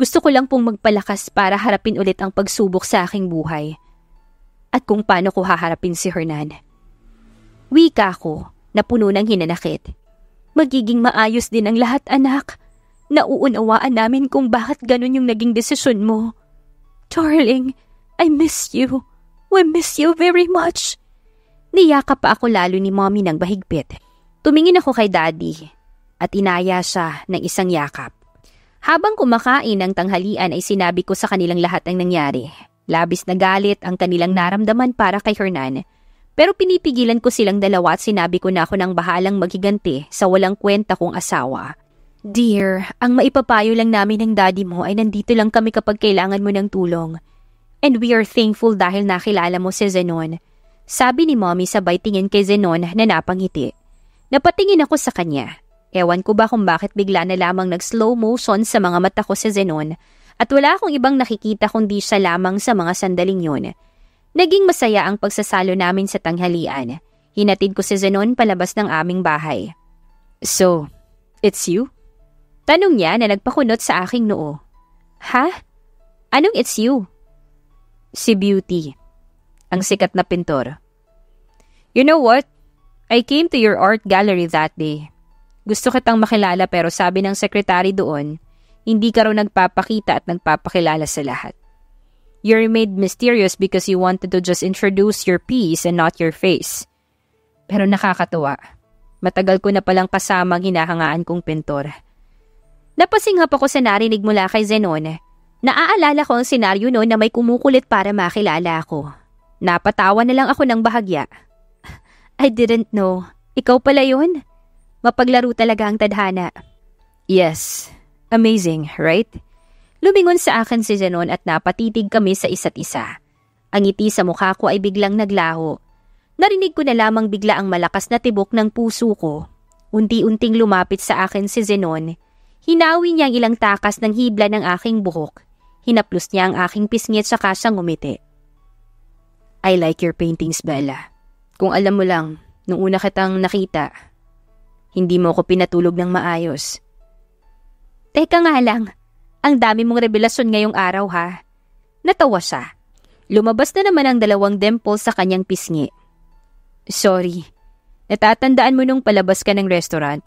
Gusto ko lang pong magpalakas para harapin ulit ang pagsubok sa aking buhay at kung paano ko haharapin si Hernan. Wika ko na puno ng hinanakit. Magiging maayos din ang lahat anak. Nauunawaan namin kung bakit ganun yung naging desisyon mo. Darling, I miss you. We miss you very much. Niyakap pa ako lalo ni mommy ng bahigpit. Tumingin ako kay daddy at inaya siya ng isang yakap. Habang kumakain ng tanghalian ay sinabi ko sa kanilang lahat ang nangyari. Labis na galit ang kanilang naramdaman para kay Hernan pero pinipigilan ko silang dalawa at sinabi ko na ako nang bahalang maghiganti sa walang kwenta kong asawa. Dear, ang maipapayo lang namin ng daddy mo ay nandito lang kami kapag kailangan mo ng tulong. And we are thankful dahil nakilala mo si Zenon. Sabi ni mommy sabay tingin kay Zenon na napangiti. Napatingin ako sa kanya. Ewan ko ba kung bakit bigla na lamang nag-slow motion sa mga mata ko si Zenon at wala akong ibang nakikita kundi siya lamang sa mga sandaling yun. Naging masaya ang pagsasalo namin sa tanghalian. Hinatid ko si Zenon palabas ng aming bahay. So, it's you? Tanong niya na nagpakunot sa aking noo. Ha? Anong it's you? Si Beauty. Ang sikat na pintor. You know what? I came to your art gallery that day. Gusto kitang makilala pero sabi ng sekretary doon, hindi ka raw nagpapakita at nagpapakilala sa lahat. You're made mysterious because you wanted to just introduce your piece and not your face. Pero nakakatuwa. Matagal ko na palang kasama ang hinahangaan kong pintor. Napasinghap ako sa narinig mula kay Zenon. Naaalala ko ang senaryo noon na may kumukulit para makilala ako. Napatawa na lang ako ng bahagya. I didn't know. Ikaw pala yun? Mapaglaro talaga ang tadhana. Yes. Amazing, right? Lumingon sa akin si Zenon at napatitig kami sa isa't isa. Ang ngiti sa mukha ko ay biglang naglaho. Narinig ko na lamang bigla ang malakas na tibok ng puso ko. Unti-unting lumapit sa akin si Zenon. Hinawi niya ang ilang takas ng hibla ng aking buhok. Hinaplos niya ang aking pisngit sa kasang umiti. I like your paintings, Bella. Kung alam mo lang, nung una kitang nakita, hindi mo ako pinatulog ng maayos. Teka nga lang, ang dami mong revelasyon ngayong araw ha. Natawa siya. Lumabas na naman ang dalawang dimple sa kanyang pisngi. Sorry. Natatandaan mo nung palabas ka ng restaurant.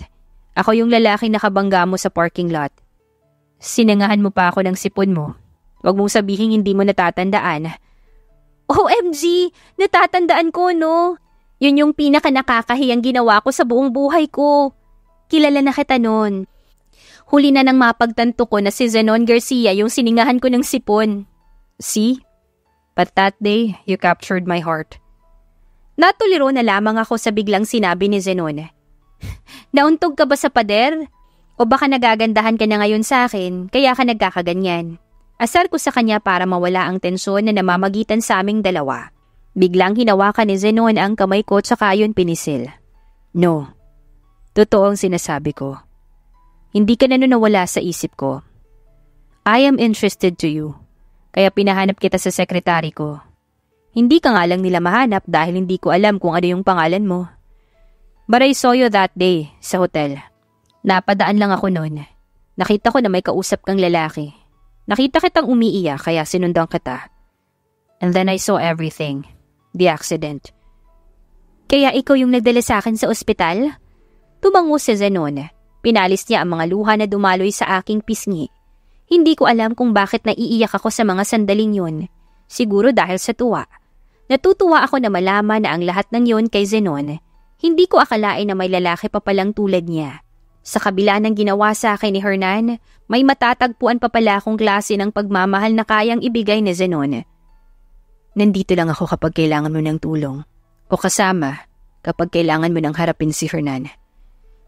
Ako yung lalaki nakabangga mo sa parking lot. Sinangahan mo pa ako ng sipon mo. Huwag mong sabihin hindi mo natatandaan. OMG! Natatandaan ko, no? Yun yung pinaka nakakahiyang ginawa ko sa buong buhay ko. Kilala na kita noon. Huli na nang mapagtanto ko na si Zenon Garcia yung siningahan ko ng sipon. See? But that day, you captured my heart. Natuliro na lamang ako sa biglang sinabi ni Zenon. Nauntog ka ba sa pader? O baka nagagandahan ka na ngayon sa akin, kaya ka nagkakaganyan. Asar ko sa kanya para mawala ang tensyon na namamagitan sa aming dalawa. Biglang hinawakan ni Zenon ang kamay ko tsaka yun pinisil. No. Totoo ang sinasabi ko. Hindi ka na nun nawala sa isip ko. I am interested to you. Kaya pinahanap kita sa sekretary ko. Hindi ka nga lang nila mahanap dahil hindi ko alam kung ano yung pangalan mo. But I saw you that day sa hotel. Napadaan lang ako noon. Nakita ko na may kausap kang lalaki. Nakita kitang umiiyak kaya sinundan kita. And then I saw everything. The accident. Kaya ikaw yung nagdala sa akin sa ospital? Tumango si Zenon. Pinalis niya ang mga luha na dumaloy sa aking pisngi. Hindi ko alam kung bakit naiiyak ako sa mga sandaling yun. Siguro dahil sa tuwa. Natutuwa ako na malaman na ang lahat ng yon kay Zenon. Hindi ko akalain na may lalaki pa palang tulad niya. Sa kabila ng ginawa sa akin ni Hernan, may matatagpuan pa pala akong klase ng pagmamahal na kayang ibigay ni Zenon. Nandito lang ako kapag kailangan mo ng tulong. O kasama, kapag kailangan mo ng harapin si Hernan.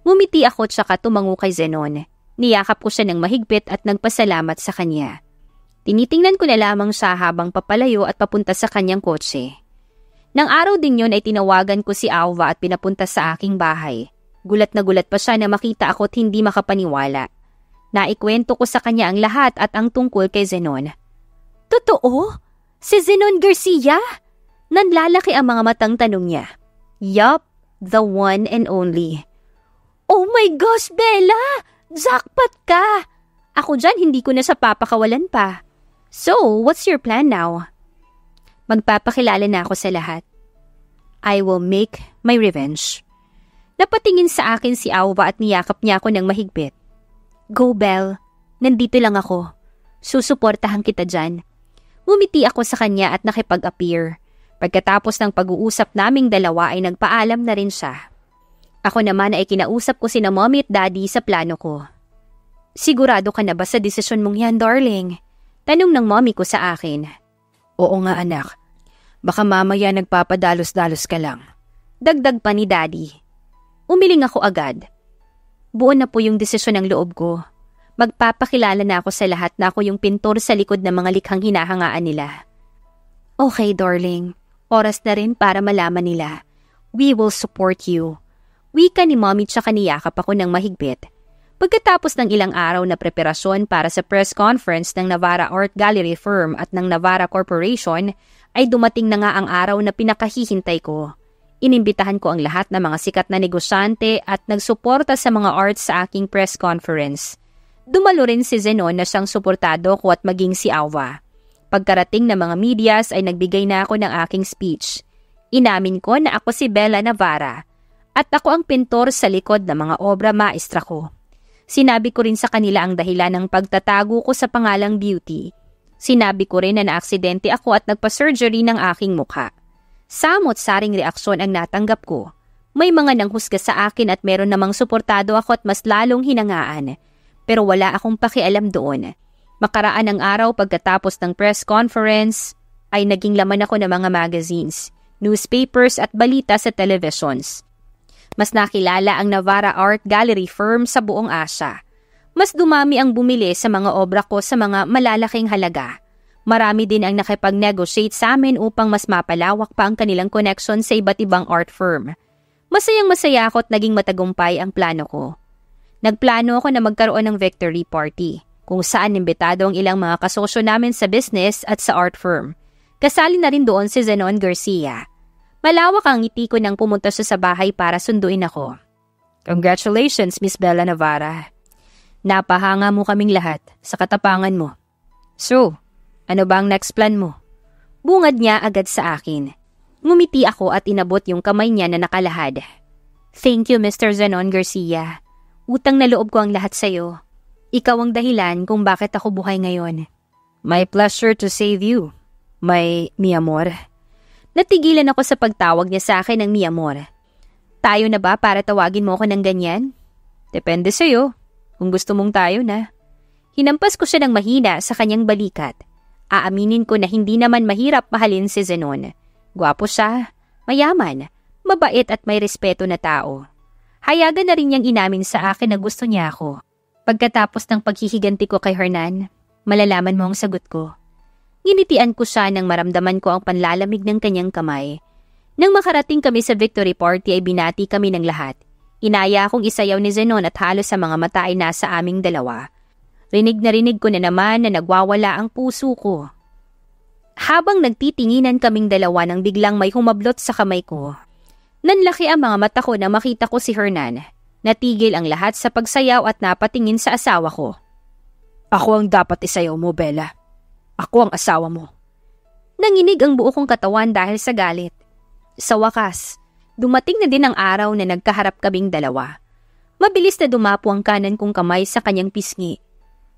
Mumiti ako tsaka tumango kay Zenon. Niyakap ko siya ng mahigpit at nagpasalamat sa kanya. Tinitingnan ko na lamang siya habang papalayo at papunta sa kanyang kotse. Nang araw din yon ay tinawagan ko si Alva at pinapunta sa aking bahay. Gulat na gulat pa siya na makita ako at hindi makapaniwala. Naikwento ko sa kanya ang lahat at ang tungkol kay Zenon. Totoo? Si Zenon Garcia? Nanlalaki ang mga matang tanong niya. Yup, the one and only. Oh my gosh, Bella! Jackpot ka! Ako dyan, hindi ko na sa papakawalan pa. So, what's your plan now? Magpapakilala na ako sa lahat. I will make my revenge. Napatingin sa akin si Awa at niyakap niya ako ng mahigpit. Go, Bell. Nandito lang ako. Susuportahan kita dyan. Ngumiti ako sa kanya at nakipag-appear. Pagkatapos ng pag-uusap naming dalawa ay nagpaalam na rin siya. Ako naman ay kinausap ko sina mommy at daddy sa plano ko. Sigurado ka na ba sa desisyon mong yan, darling? Tanong ng mommy ko sa akin. Oo nga anak. Baka mamaya nagpapadalos-dalos ka lang. Dagdag pa ni daddy. Umiling ako agad. Buo na po yung desisyon ng loob ko. Magpapakilala na ako sa lahat na ako yung pintor sa likod ng mga likhang hinahangaan nila. Okay, darling. Oras na rin para malaman nila. We will support you. Wika ni mommy tsaka niyakap ako ng mahigpit. Pagkatapos ng ilang araw na preparasyon para sa press conference ng Navara Art Gallery Firm at ng Navara Corporation, ay dumating na nga ang araw na pinakahihintay ko. Inimbitahan ko ang lahat ng mga sikat na negosyante at nagsuporta sa mga arts sa aking press conference. Dumalo rin si Zenon na siyang suportado ko at maging si Awa. Pagkarating ng mga medias ay nagbigay na ako ng aking speech. Inamin ko na ako si Bella Navara. At ako ang pintor sa likod ng mga obra maestra ko. Sinabi ko rin sa kanila ang dahilan ng pagtatago ko sa pangalang beauty. Sinabi ko rin na naaksidente ako at nagpa-surgery ng aking mukha. Samot saring reaksyon ang natanggap ko. May mga nanghusga sa akin at meron namang suportado ako at mas lalong hinangaan. Pero wala akong pakialam doon. Makaraan ang araw pagkatapos ng press conference, ay naging laman ako ng mga magazines, newspapers at balita sa televisions. Mas nakilala ang Navara Art Gallery firm sa buong Asia. Mas dumami ang bumili sa mga obra ko sa mga malalaking halaga. Marami din ang nakipag-negotiate sa amin upang mas mapalawak pa ang kanilang connection sa iba't ibang art firm. Masayang masaya ako at naging matagumpay ang plano ko. Nagplano ako na magkaroon ng victory party kung saan imbitado ang ilang mga kasosyo namin sa business at sa art firm. Kasali na rin doon si Zenon Garcia. Malawak ang ngiti ko nang pumunta siya sa bahay para sunduin ako. Congratulations, Miss Bella Navarra. Napahanga mo kaming lahat sa katapangan mo. So, ano ba ang next plan mo? Bungad niya agad sa akin. Ngumiti ako at inabot yung kamay niya na nakalahad. Thank you, Mr. Zenon Garcia. Utang na loob ko ang lahat sa'yo. Ikaw ang dahilan kung bakit ako buhay ngayon. My pleasure to save you, my mi amor. Natigilan ako sa pagtawag niya sa akin ng mi amor. Tayo na ba para tawagin mo ako ng ganyan? Depende sa'yo. Kung gusto mong tayo na. Hinampas ko siya ng mahina sa kanyang balikat. Aaminin ko na hindi naman mahirap mahalin si Zenon. Gwapo siya, mayaman, mabait at may respeto na tao. Hayagan na rin niyang inamin sa akin na gusto niya ako. Pagkatapos ng paghihiganti ko kay Hernan, malalaman mo ang sagot ko. Ginitian ko siya nang maramdaman ko ang panlalamig ng kanyang kamay. Nang makarating kami sa victory party ay binati kami ng lahat. Inaya akong isayaw ni Zenon at halos sa mga mata ay nasa aming dalawa. Rinig na rinig ko na naman na nagwawala ang puso ko. Habang nagtitinginan kaming dalawa nang biglang may humablot sa kamay ko. Nanlaki ang mga mata ko na makita ko si Hernan. Natigil ang lahat sa pagsayaw at napatingin sa asawa ko. Ako ang dapat isayaw mo, Bella. Ako ang asawa mo. Nanginig ang buo kong katawan dahil sa galit. Sa wakas, dumating na din ang araw na nagkaharap kaming dalawa. Mabilis na dumapo ang kanan kong kamay sa kanyang pisngi.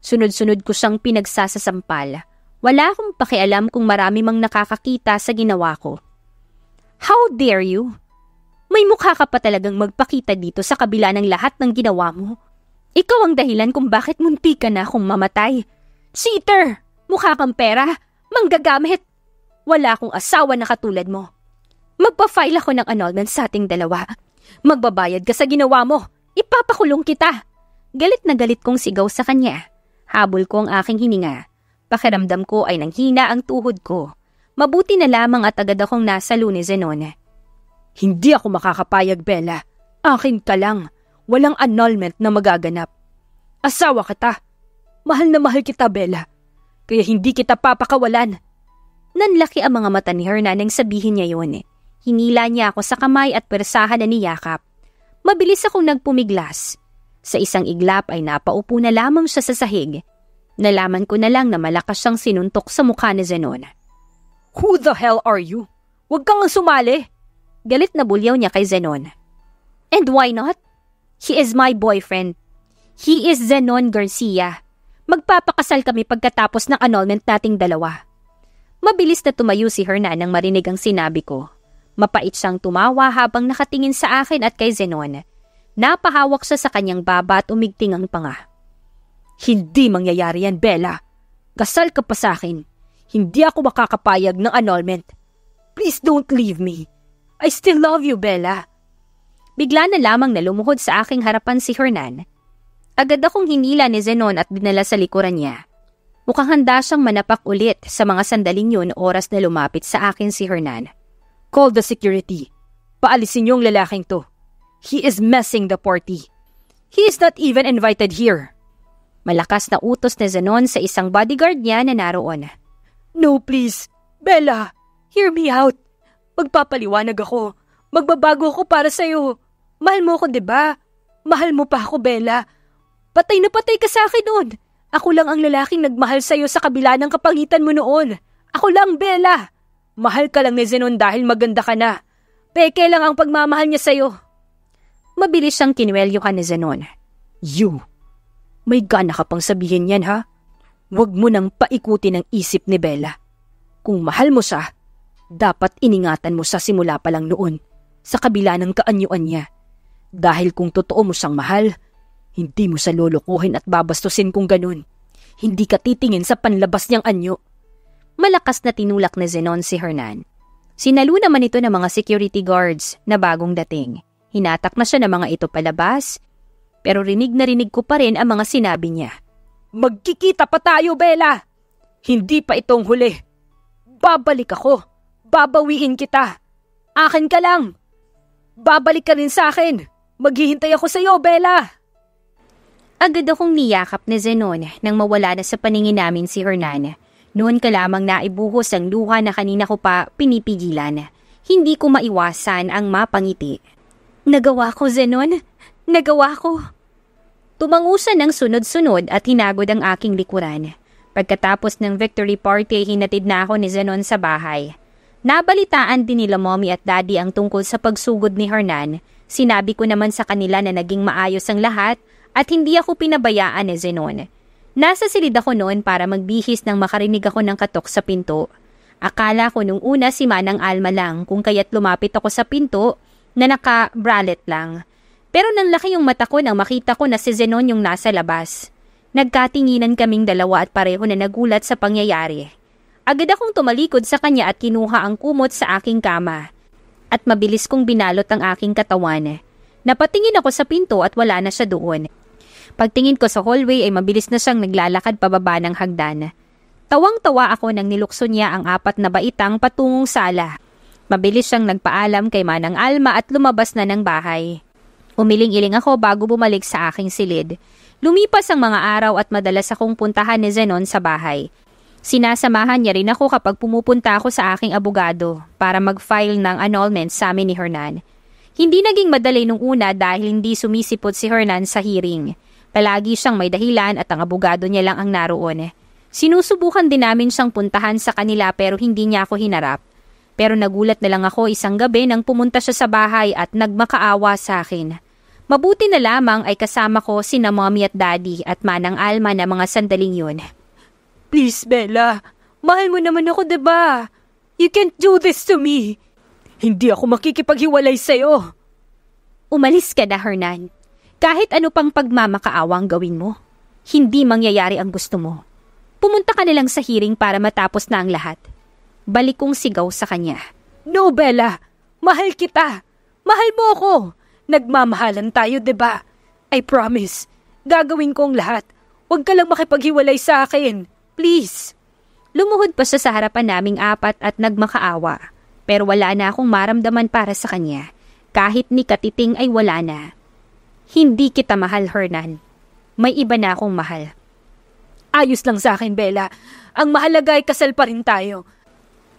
Sunod-sunod ko siyang pinagsasasampal. Wala akong pakialam kung marami mang nakakakita sa ginawa ko. How dare you? May mukha ka pa talagang magpakita dito sa kabila ng lahat ng ginawa mo. Ikaw ang dahilan kung bakit munti ka na akong mamatay. Cheater! Mukha kang pera. Manggagamit. Wala akong asawa na katulad mo. Magpa-file ako ng annulment sa ating dalawa. Magbabayad ka sa ginawa mo. Ipapakulong kita. Galit na galit kong sigaw sa kanya. Habol ko ang aking hininga. Pakiramdam ko ay nanghina ang tuhod ko. Mabuti na lamang at agad akong nasa Luneze eh Zenon. Hindi ako makakapayag, Bella. Akin ka lang. Walang annulment na magaganap. Asawa kita. Mahal na mahal kita, Bella. Kaya hindi kita papakawalan. Nanlaki ang mga mata ni Hernan nang sabihin niya yun eh. Hinila niya ako sa kamay at persahan na ni Yakap. Mabilis akong nagpumiglas. Sa isang iglap ay napaupo na lamang siya sa sahig. Nalaman ko na lang na malakas siyang sinuntok sa mukha ni Zenona. Who the hell are you? Huwag kang sumali! Galit na bulyaw niya kay Zenon. And why not? He is my boyfriend. He is Zenon Garcia. Magpapakasal kami pagkatapos ng annulment nating dalawa. Mabilis na tumayo si Hernan nang marinig ang sinabi ko. Mapait siyang tumawa habang nakatingin sa akin at kay Zenon. Napahawak siya sa kanyang baba at umigting ang panga. Hindi mangyayari yan, Bella. Kasal ka pa sa akin. Hindi ako makakapayag ng annulment. Please don't leave me. I still love you, Bella. Bigla na lamang na lumuhod sa aking harapan si Hernan Agad akong hinila ni Zenon at dinala sa likuran niya. Mukhang handa siyang manapak ulit sa mga sandaling yun oras na lumapit sa akin si Hernan. Call the security. Paalisin yung lalaking to. He is messing the party. He is not even invited here. Malakas na utos ni Zenon sa isang bodyguard niya na naroon. No please, Bella, hear me out. Magpapaliwanag ako. Magbabago ako para sa'yo. Mahal mo ako, ba? Diba? Mahal mo pa ako, Bella. Patay na patay ka sa akin noon. Ako lang ang lalaking nagmahal sa iyo sa kabila ng kapangitan mo noon. Ako lang, Bella. Mahal ka lang ni Zenon dahil maganda ka na. Peke lang ang pagmamahal niya sa iyo. Mabilis siyang kinuwelyo ka ni Zenon. You! May gana ka pang sabihin yan, ha? Huwag mo nang paikuti ng isip ni Bella. Kung mahal mo siya, dapat iningatan mo sa simula pa lang noon, sa kabila ng kaanyuan niya. Dahil kung totoo mo siyang mahal, hindi mo sa lolokohin at babastusin kung ganun. Hindi ka titingin sa panlabas niyang anyo. Malakas na tinulak ni Zenon si Hernan. Sinalo naman ito ng mga security guards na bagong dating. Hinatak na siya ng mga ito palabas, pero rinig na rinig ko pa rin ang mga sinabi niya. Magkikita pa tayo, Bella! Hindi pa itong huli. Babalik ako. Babawiin kita. Akin ka lang. Babalik ka rin sa akin. Maghihintay ako sa iyo, Bella! Agad akong niyakap ni Zenon nang mawala na sa paningin namin si Hernan. Noon ka lamang naibuhos ang luha na kanina ko pa pinipigilan. Hindi ko maiwasan ang mapangiti. Nagawa ko, Zenon! Nagawa ko! Tumangusan ng sunod-sunod at hinagod ang aking likuran. Pagkatapos ng victory party, hinatid na ako ni Zenon sa bahay. Nabalitaan din nila mommy at daddy ang tungkol sa pagsugod ni Hernan. Sinabi ko naman sa kanila na naging maayos ang lahat at hindi ako pinabayaan ni Zenon. Nasa silid ako noon para magbihis nang makarinig ako ng katok sa pinto. Akala ko nung una si Manang Alma lang kung kaya't lumapit ako sa pinto na naka-bralet lang. Pero nang laki yung mata ko nang makita ko na si Zenon yung nasa labas. Nagkatinginan kaming dalawa at pareho na nagulat sa pangyayari. Agad akong tumalikod sa kanya at kinuha ang kumot sa aking kama. At mabilis kong binalot ang aking katawan. Napatingin ako sa pinto at wala na siya doon. Pagtingin ko sa hallway ay mabilis na siyang naglalakad pababa ng hagdan. Tawang-tawa ako nang nilukso niya ang apat na baitang patungong sala. Mabilis siyang nagpaalam kay Manang Alma at lumabas na ng bahay. Umiling-iling ako bago bumalik sa aking silid. Lumipas ang mga araw at madalas akong puntahan ni Zenon sa bahay. Sinasamahan niya rin ako kapag pumupunta ako sa aking abogado para mag-file ng annulment sa amin ni Hernan. Hindi naging madali nung una dahil hindi sumisipot si Hernan sa hearing. Palagi siyang may dahilan at ang abogado niya lang ang naroon. Eh. Sinusubukan din namin siyang puntahan sa kanila pero hindi niya ako hinarap. Pero nagulat na lang ako isang gabi nang pumunta siya sa bahay at nagmakaawa sa akin. Mabuti na lamang ay kasama ko si na mommy at daddy at manang alma na mga sandaling yun. Please, Bella. Mahal mo naman ako, ba? Diba? You can't do this to me. Hindi ako makikipaghiwalay sa'yo. Umalis ka na, Hernan. Kahit ano pang pagmamakaawa ang gawin mo, hindi mangyayari ang gusto mo. Pumunta ka nilang sa hearing para matapos na ang lahat. Balik kong sigaw sa kanya. No, Bella! Mahal kita! Mahal mo ako! Nagmamahalan tayo, ba? Diba? I promise, gagawin ko ang lahat. Huwag ka lang makipaghiwalay sa akin. Please! Lumuhod pa siya sa harapan naming apat at nagmakaawa. Pero wala na akong maramdaman para sa kanya. Kahit ni Katiting ay wala na. Hindi kita mahal, Hernan. May iba na akong mahal. Ayos lang sa akin, Bella. Ang mahalaga ay kasal pa rin tayo.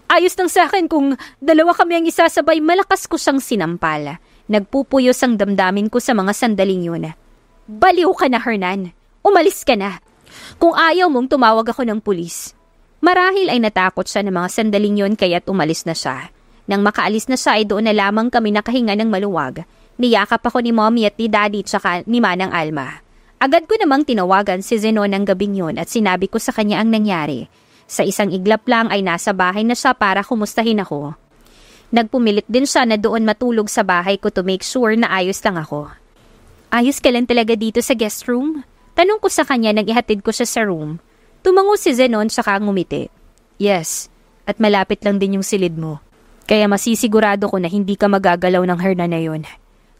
Ayos lang sa akin kung dalawa kami ang isasabay, malakas ko siyang sinampala. Nagpupuyos ang damdamin ko sa mga sandaling yun. Baliw ka na, Hernan. Umalis ka na. Kung ayaw mong tumawag ako ng pulis. Marahil ay natakot siya ng mga sandaling yun kaya't umalis na siya. Nang makaalis na siya ay doon na lamang kami nakahinga ng maluwag. Niyakap ako ni mommy at ni daddy tsaka ni Manang Alma. Agad ko namang tinawagan si Zenon ng gabing yun at sinabi ko sa kanya ang nangyari. Sa isang iglap lang ay nasa bahay na siya para kumustahin ako. Nagpumilit din siya na doon matulog sa bahay ko to make sure na ayos lang ako. Ayos ka lang talaga dito sa guest room? Tanong ko sa kanya nang ihatid ko siya sa room. Tumango si Zenon saka ngumiti. Yes, at malapit lang din yung silid mo. Kaya masisigurado ko na hindi ka magagalaw ng herna na yon.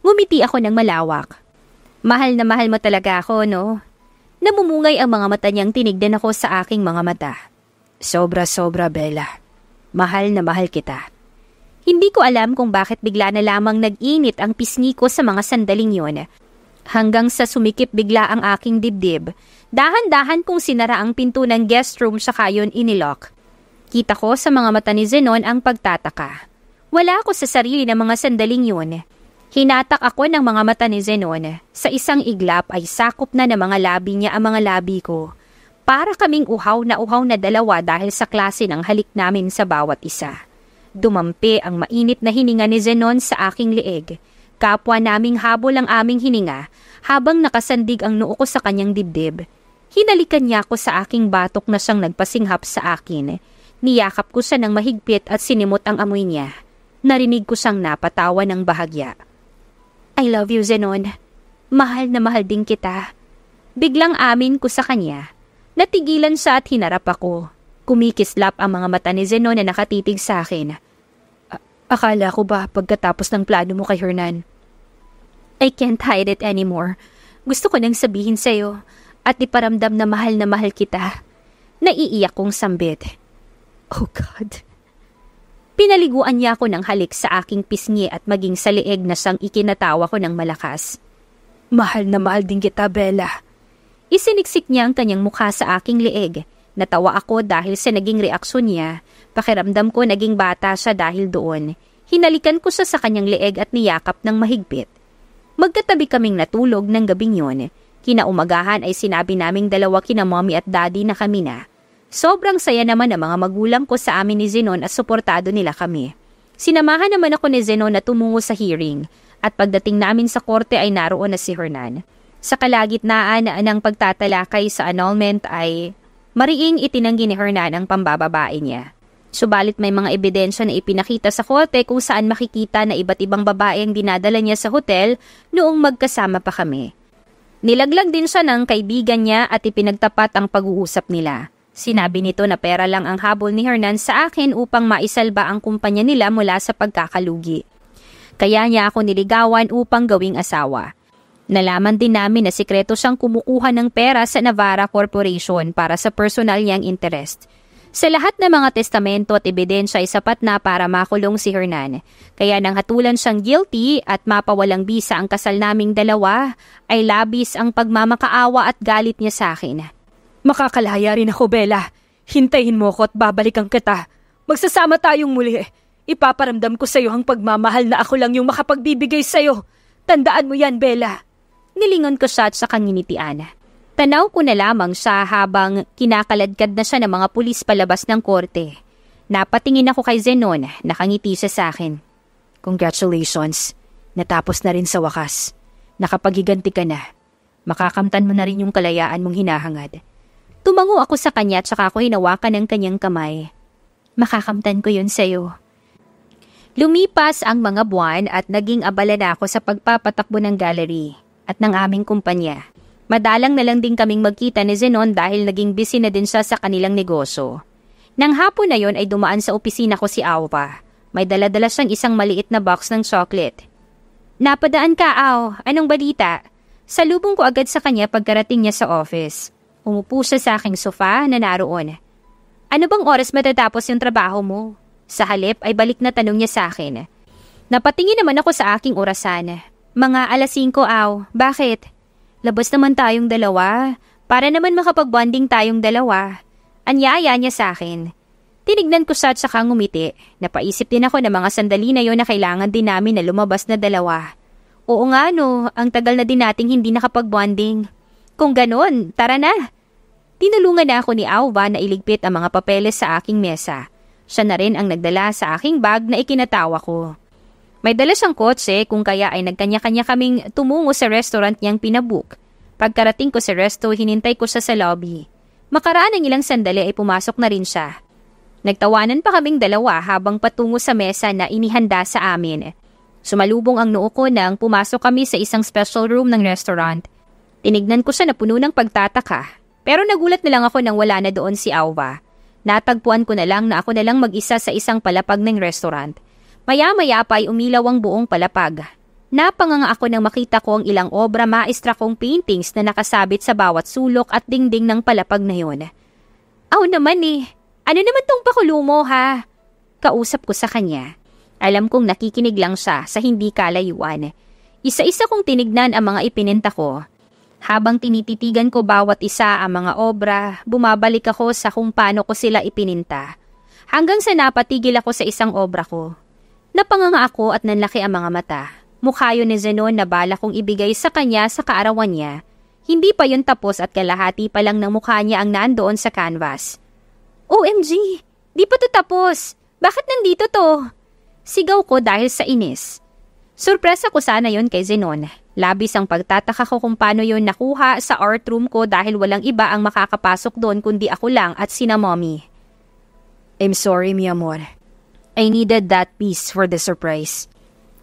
Ngumiti ako ng malawak. Mahal na mahal mo talaga ako, no? Namumungay ang mga mata niyang tinignan ako sa aking mga mata. Sobra-sobra, Bella. Mahal na mahal kita. Hindi ko alam kung bakit bigla na lamang nag-init ang pisngi ko sa mga sandaling yon. Hanggang sa sumikip bigla ang aking dibdib, dahan-dahan kong sinara ang pinto ng guest room sa kayon inilock. Kita ko sa mga mata ni Zenon ang pagtataka. Wala ako sa sarili ng mga sandaling yun. Hinatak ako ng mga mata ni Zenon. Sa isang iglap ay sakop na ng mga labi niya ang mga labi ko. Para kaming uhaw na uhaw na dalawa dahil sa klase ng halik namin sa bawat isa. Dumampi ang mainit na hininga ni Zenon sa aking lieg. Kapwa naming habol ang aming hininga habang nakasandig ang noo ko sa kanyang dibdib. Hinalikan niya ako sa aking batok na siyang nagpasinghap sa akin. Niyakap ko siya ng mahigpit at sinimot ang amoy niya. Narinig ko siyang napatawa ng bahagya. I love you, Zenon. Mahal na mahal din kita. Biglang amin ko sa kanya. Natigilan siya at hinarap ako. Kumikislap ang mga mata ni Zenon na nakatitig sa akin. akala ko ba pagkatapos ng plano mo kay Hernan? I can't hide it anymore. Gusto ko nang sabihin sa'yo at iparamdam na mahal na mahal kita. Naiiyak kong sambit. Oh God, Pinaliguan niya ako ng halik sa aking pisngi at maging sa leeg na sang ikinatawa ko ng malakas. Mahal na mahal din kita, Bella. Isiniksik niya ang kanyang mukha sa aking leeg. Natawa ako dahil sa naging reaksyon niya. Pakiramdam ko naging bata siya dahil doon. Hinalikan ko siya sa kanyang leeg at niyakap ng mahigpit. Magkatabi kaming natulog ng gabing yon. Kinaumagahan ay sinabi naming dalawa kina mommy at daddy na kami na. Sobrang saya naman ng mga magulang ko sa amin ni Zenon at suportado nila kami. Sinamahan naman ako ni Zenon na tumungo sa hearing at pagdating namin sa korte ay naroon na si Hernan. Sa kalagitnaan ng pagtatalakay sa annulment ay mariing itinanggi ni Hernan ang pambababae niya. Subalit may mga ebidensya na ipinakita sa korte kung saan makikita na iba't ibang babae ang dinadala niya sa hotel noong magkasama pa kami. Nilaglag din siya ng kaibigan niya at ipinagtapat ang pag-uusap nila. Sinabi nito na pera lang ang habol ni Hernan sa akin upang maisalba ang kumpanya nila mula sa pagkakalugi. Kaya niya ako niligawan upang gawing asawa. Nalaman din namin na sikreto siyang kumukuha ng pera sa Navarra Corporation para sa personal niyang interest. Sa lahat ng mga testamento at ebidensya ay sapat na para makulong si Hernan. Kaya nang hatulan siyang guilty at mapawalang bisa ang kasal naming dalawa, ay labis ang pagmamakaawa at galit niya sa akin. Makakalaya rin ako, Bella. Hintayin mo ko at babalikan kita. Magsasama tayong muli. Ipaparamdam ko sa'yo ang pagmamahal na ako lang yung makapagbibigay sa'yo. Tandaan mo yan, Bella. Nilingon ko siya at sa kangingitian. Tanaw ko na lamang siya habang kinakaladkad na siya ng mga pulis palabas ng korte. Napatingin ako kay Zenon, nakangiti siya sa akin. Congratulations, natapos na rin sa wakas. Nakapagiganti ka na. Makakamtan mo na rin yung kalayaan mong hinahangad. Tumango ako sa kanya at saka ako hinawakan ng kanyang kamay. Makakamtan ko yun sa'yo. Lumipas ang mga buwan at naging abala na ako sa pagpapatakbo ng gallery at ng aming kumpanya. Madalang na lang din kaming magkita ni Zenon dahil naging busy na din siya sa kanilang negosyo. Nang hapon na yon ay dumaan sa opisina ko si Awa. May daladala siyang isang maliit na box ng chocolate. Napadaan ka, Aw. Anong balita? Salubong ko agad sa kanya pagkarating niya sa office. Umupo siya sa aking sofa na naroon. Ano bang oras matatapos yung trabaho mo? Sa halip ay balik na tanong niya sa akin. Napatingin naman ako sa aking orasan. Mga alas 5 aw, bakit? Labas naman tayong dalawa, para naman makapag-bonding tayong dalawa. Anyaya niya sa akin. Tinignan ko siya at saka ngumiti. Napaisip din ako ng mga sandali na yon na kailangan din namin na lumabas na dalawa. Oo nga no, ang tagal na din nating hindi nakapag-bonding. Kung ganoon, tara na. Tinulungan na ako ni Alva na iligpit ang mga papeles sa aking mesa. Siya na rin ang nagdala sa aking bag na ikinatawa ko. May dala siyang kotse kung kaya ay nagkanya-kanya kaming tumungo sa restaurant niyang pinabook. Pagkarating ko sa resto, hinintay ko siya sa lobby. Makaraan ng ilang sandali ay pumasok na rin siya. Nagtawanan pa kaming dalawa habang patungo sa mesa na inihanda sa amin. Sumalubong ang noo ko nang pumasok kami sa isang special room ng restaurant. Tinignan ko siya na puno ng pagtataka pero nagulat na lang ako nang wala na doon si Alva. Natagpuan ko na lang na ako na lang mag-isa sa isang palapag ng restaurant. Maya-maya pa ay umilaw ang buong palapag. Napanganga ako nang makita ko ang ilang obra maestra kong paintings na nakasabit sa bawat sulok at dingding ng palapag na yon. Aw naman eh, ano naman tong pakulo mo ha? Kausap ko sa kanya. Alam kong nakikinig lang siya sa hindi kalayuan. Isa-isa kong tinignan ang mga ipininta ko habang tinititigan ko bawat isa ang mga obra, bumabalik ako sa kung paano ko sila ipininta. Hanggang sa napatigil ako sa isang obra ko. Napanganga ako at nanlaki ang mga mata. Mukha yun ni Zenon na bala kong ibigay sa kanya sa kaarawan niya. Hindi pa yun tapos at kalahati pa lang ng mukha niya ang nandoon sa canvas. OMG! Di pa to tapos! Bakit nandito to? Sigaw ko dahil sa inis. Surpresa ko sana yon kay Zenon Labis ang pagtataka ko kung paano yon nakuha sa art room ko dahil walang iba ang makakapasok doon kundi ako lang at sina mommy. I'm sorry, mi amor. I needed that piece for the surprise.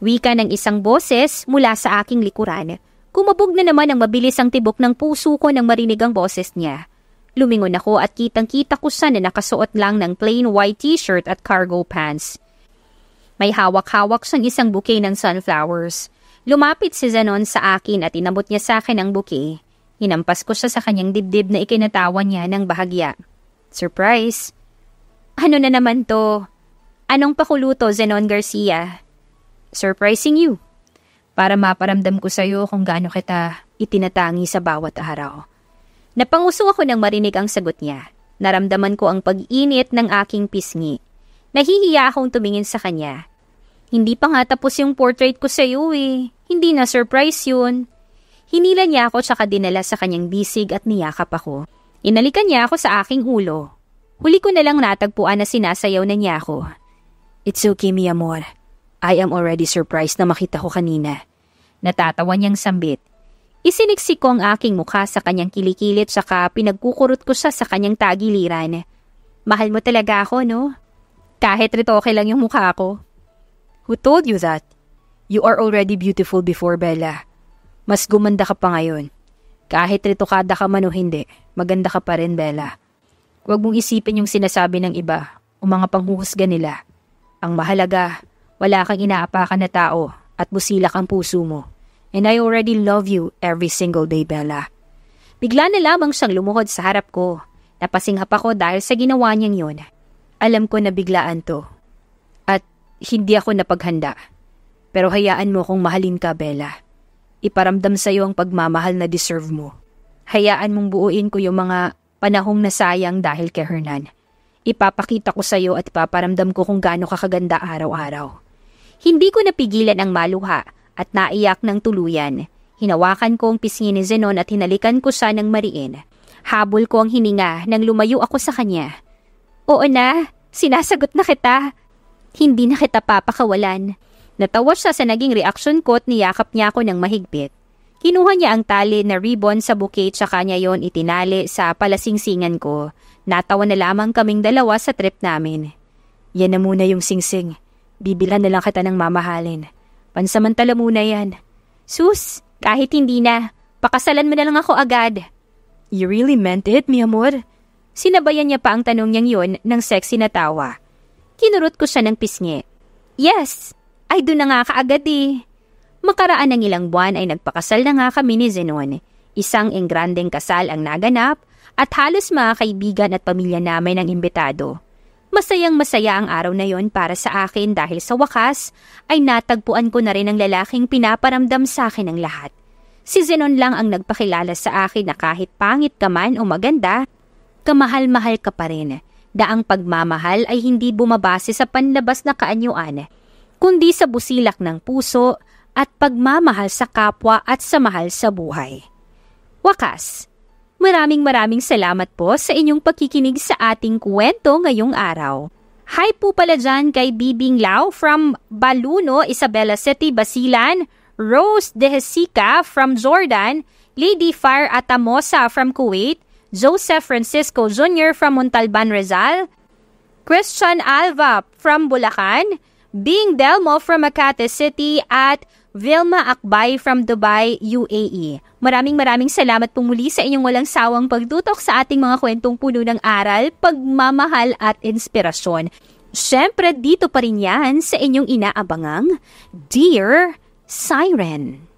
Wika ng isang boses mula sa aking likuran. Kumabog na naman ang mabilis ang tibok ng puso ko nang marinig ang boses niya. Lumingon ako at kitang-kita ko sana nakasuot lang ng plain white t-shirt at cargo pants. May hawak-hawak siyang isang bouquet ng sunflowers. Lumapit si Zanon sa akin at inabot niya sa akin ang buke. Hinampas ko siya sa kanyang dibdib na ikinatawa niya ng bahagya. Surprise! Ano na naman to? Anong pakuluto, Zenon Garcia? Surprising you. Para maparamdam ko sa'yo kung gaano kita itinatangi sa bawat araw. Napanguso ako nang marinig ang sagot niya. Naramdaman ko ang pag-init ng aking pisngi. Nahihiya akong tumingin sa kanya. Hindi pa nga tapos yung portrait ko sa'yo eh. Hindi na surprise yun. Hinila niya ako tsaka dinala sa kanyang bisig at niyakap ako. Inalikan niya ako sa aking ulo. Huli ko na lang natagpuan na sinasayaw na niya ako. It's okay, mi amor. I am already surprised na makita ko kanina. Natatawa niyang sambit. Isiniksik ko ang aking mukha sa kanyang kilikilit saka pinagkukurot ko siya sa kanyang tagiliran. Mahal mo talaga ako, no? Kahit ritoke lang yung mukha ko. Who told you that? You are already beautiful before, Bella. Mas gumanda ka pa ngayon. Kahit retokada ka man o hindi, maganda ka pa rin, Bella. Huwag mong isipin yung sinasabi ng iba o mga panghuhusga nila. Ang mahalaga, wala kang inaapakan na tao at busila kang puso mo. And I already love you every single day, Bella. Bigla na lamang siyang lumuhod sa harap ko. Napasinghap ako dahil sa ginawa niyang yun. Alam ko na biglaan to hindi ako napaghanda. Pero hayaan mo kong mahalin ka, Bella. Iparamdam sa'yo ang pagmamahal na deserve mo. Hayaan mong buuin ko yung mga panahong nasayang dahil kay Hernan. Ipapakita ko sa'yo at paparamdam ko kung gaano kakaganda araw-araw. Hindi ko napigilan ang maluha at naiyak ng tuluyan. Hinawakan ko ang pisngi ni Zenon at hinalikan ko siya ng mariin. Habol ko ang hininga nang lumayo ako sa kanya. Oo na, sinasagot na kita. Hindi na kita papakawalan. Natawa siya sa naging reaksyon ko at niyakap niya ako ng mahigpit. Kinuha niya ang tali na ribbon sa bouquet tsaka niya yon itinali sa palasingsingan ko. Natawa na lamang kaming dalawa sa trip namin. Yan na muna yung singsing. Bibilhan na lang kita ng mamahalin. Pansamantala muna yan. Sus, kahit hindi na. Pakasalan mo na lang ako agad. You really meant it, mi amor? Sinabayan niya pa ang tanong niyang yon ng sexy na tawa. Kinurot ko siya ng pisngi. Yes, ay doon na nga kaagad eh. Makaraan ng ilang buwan ay nagpakasal na nga kami ni Zenon. Isang engrandeng kasal ang naganap at halos mga kaibigan at pamilya namin ang imbitado. Masayang masaya ang araw na yon para sa akin dahil sa wakas ay natagpuan ko na rin ang lalaking pinaparamdam sa akin ng lahat. Si Zenon lang ang nagpakilala sa akin na kahit pangit ka man o maganda, kamahal-mahal ka pa rin na ang pagmamahal ay hindi bumabase sa panlabas na kaanyuan, kundi sa busilak ng puso at pagmamahal sa kapwa at sa mahal sa buhay. Wakas, maraming maraming salamat po sa inyong pakikinig sa ating kwento ngayong araw. Hi po pala dyan kay Bibing Lau from Baluno, Isabela City, Basilan, Rose Dehesica from Jordan, Lady Fire Atamosa from Kuwait, Joseph Francisco Jr. from Montalban, Rizal, Christian Alva from Bulacan, Bing Delmo from Makati City at Vilma Akbay from Dubai, UAE. Maraming maraming salamat po muli sa inyong walang sawang pagtutok sa ating mga kwentong puno ng aral, pagmamahal at inspirasyon. Siyempre, dito pa rin yan sa inyong inaabangang Dear Siren.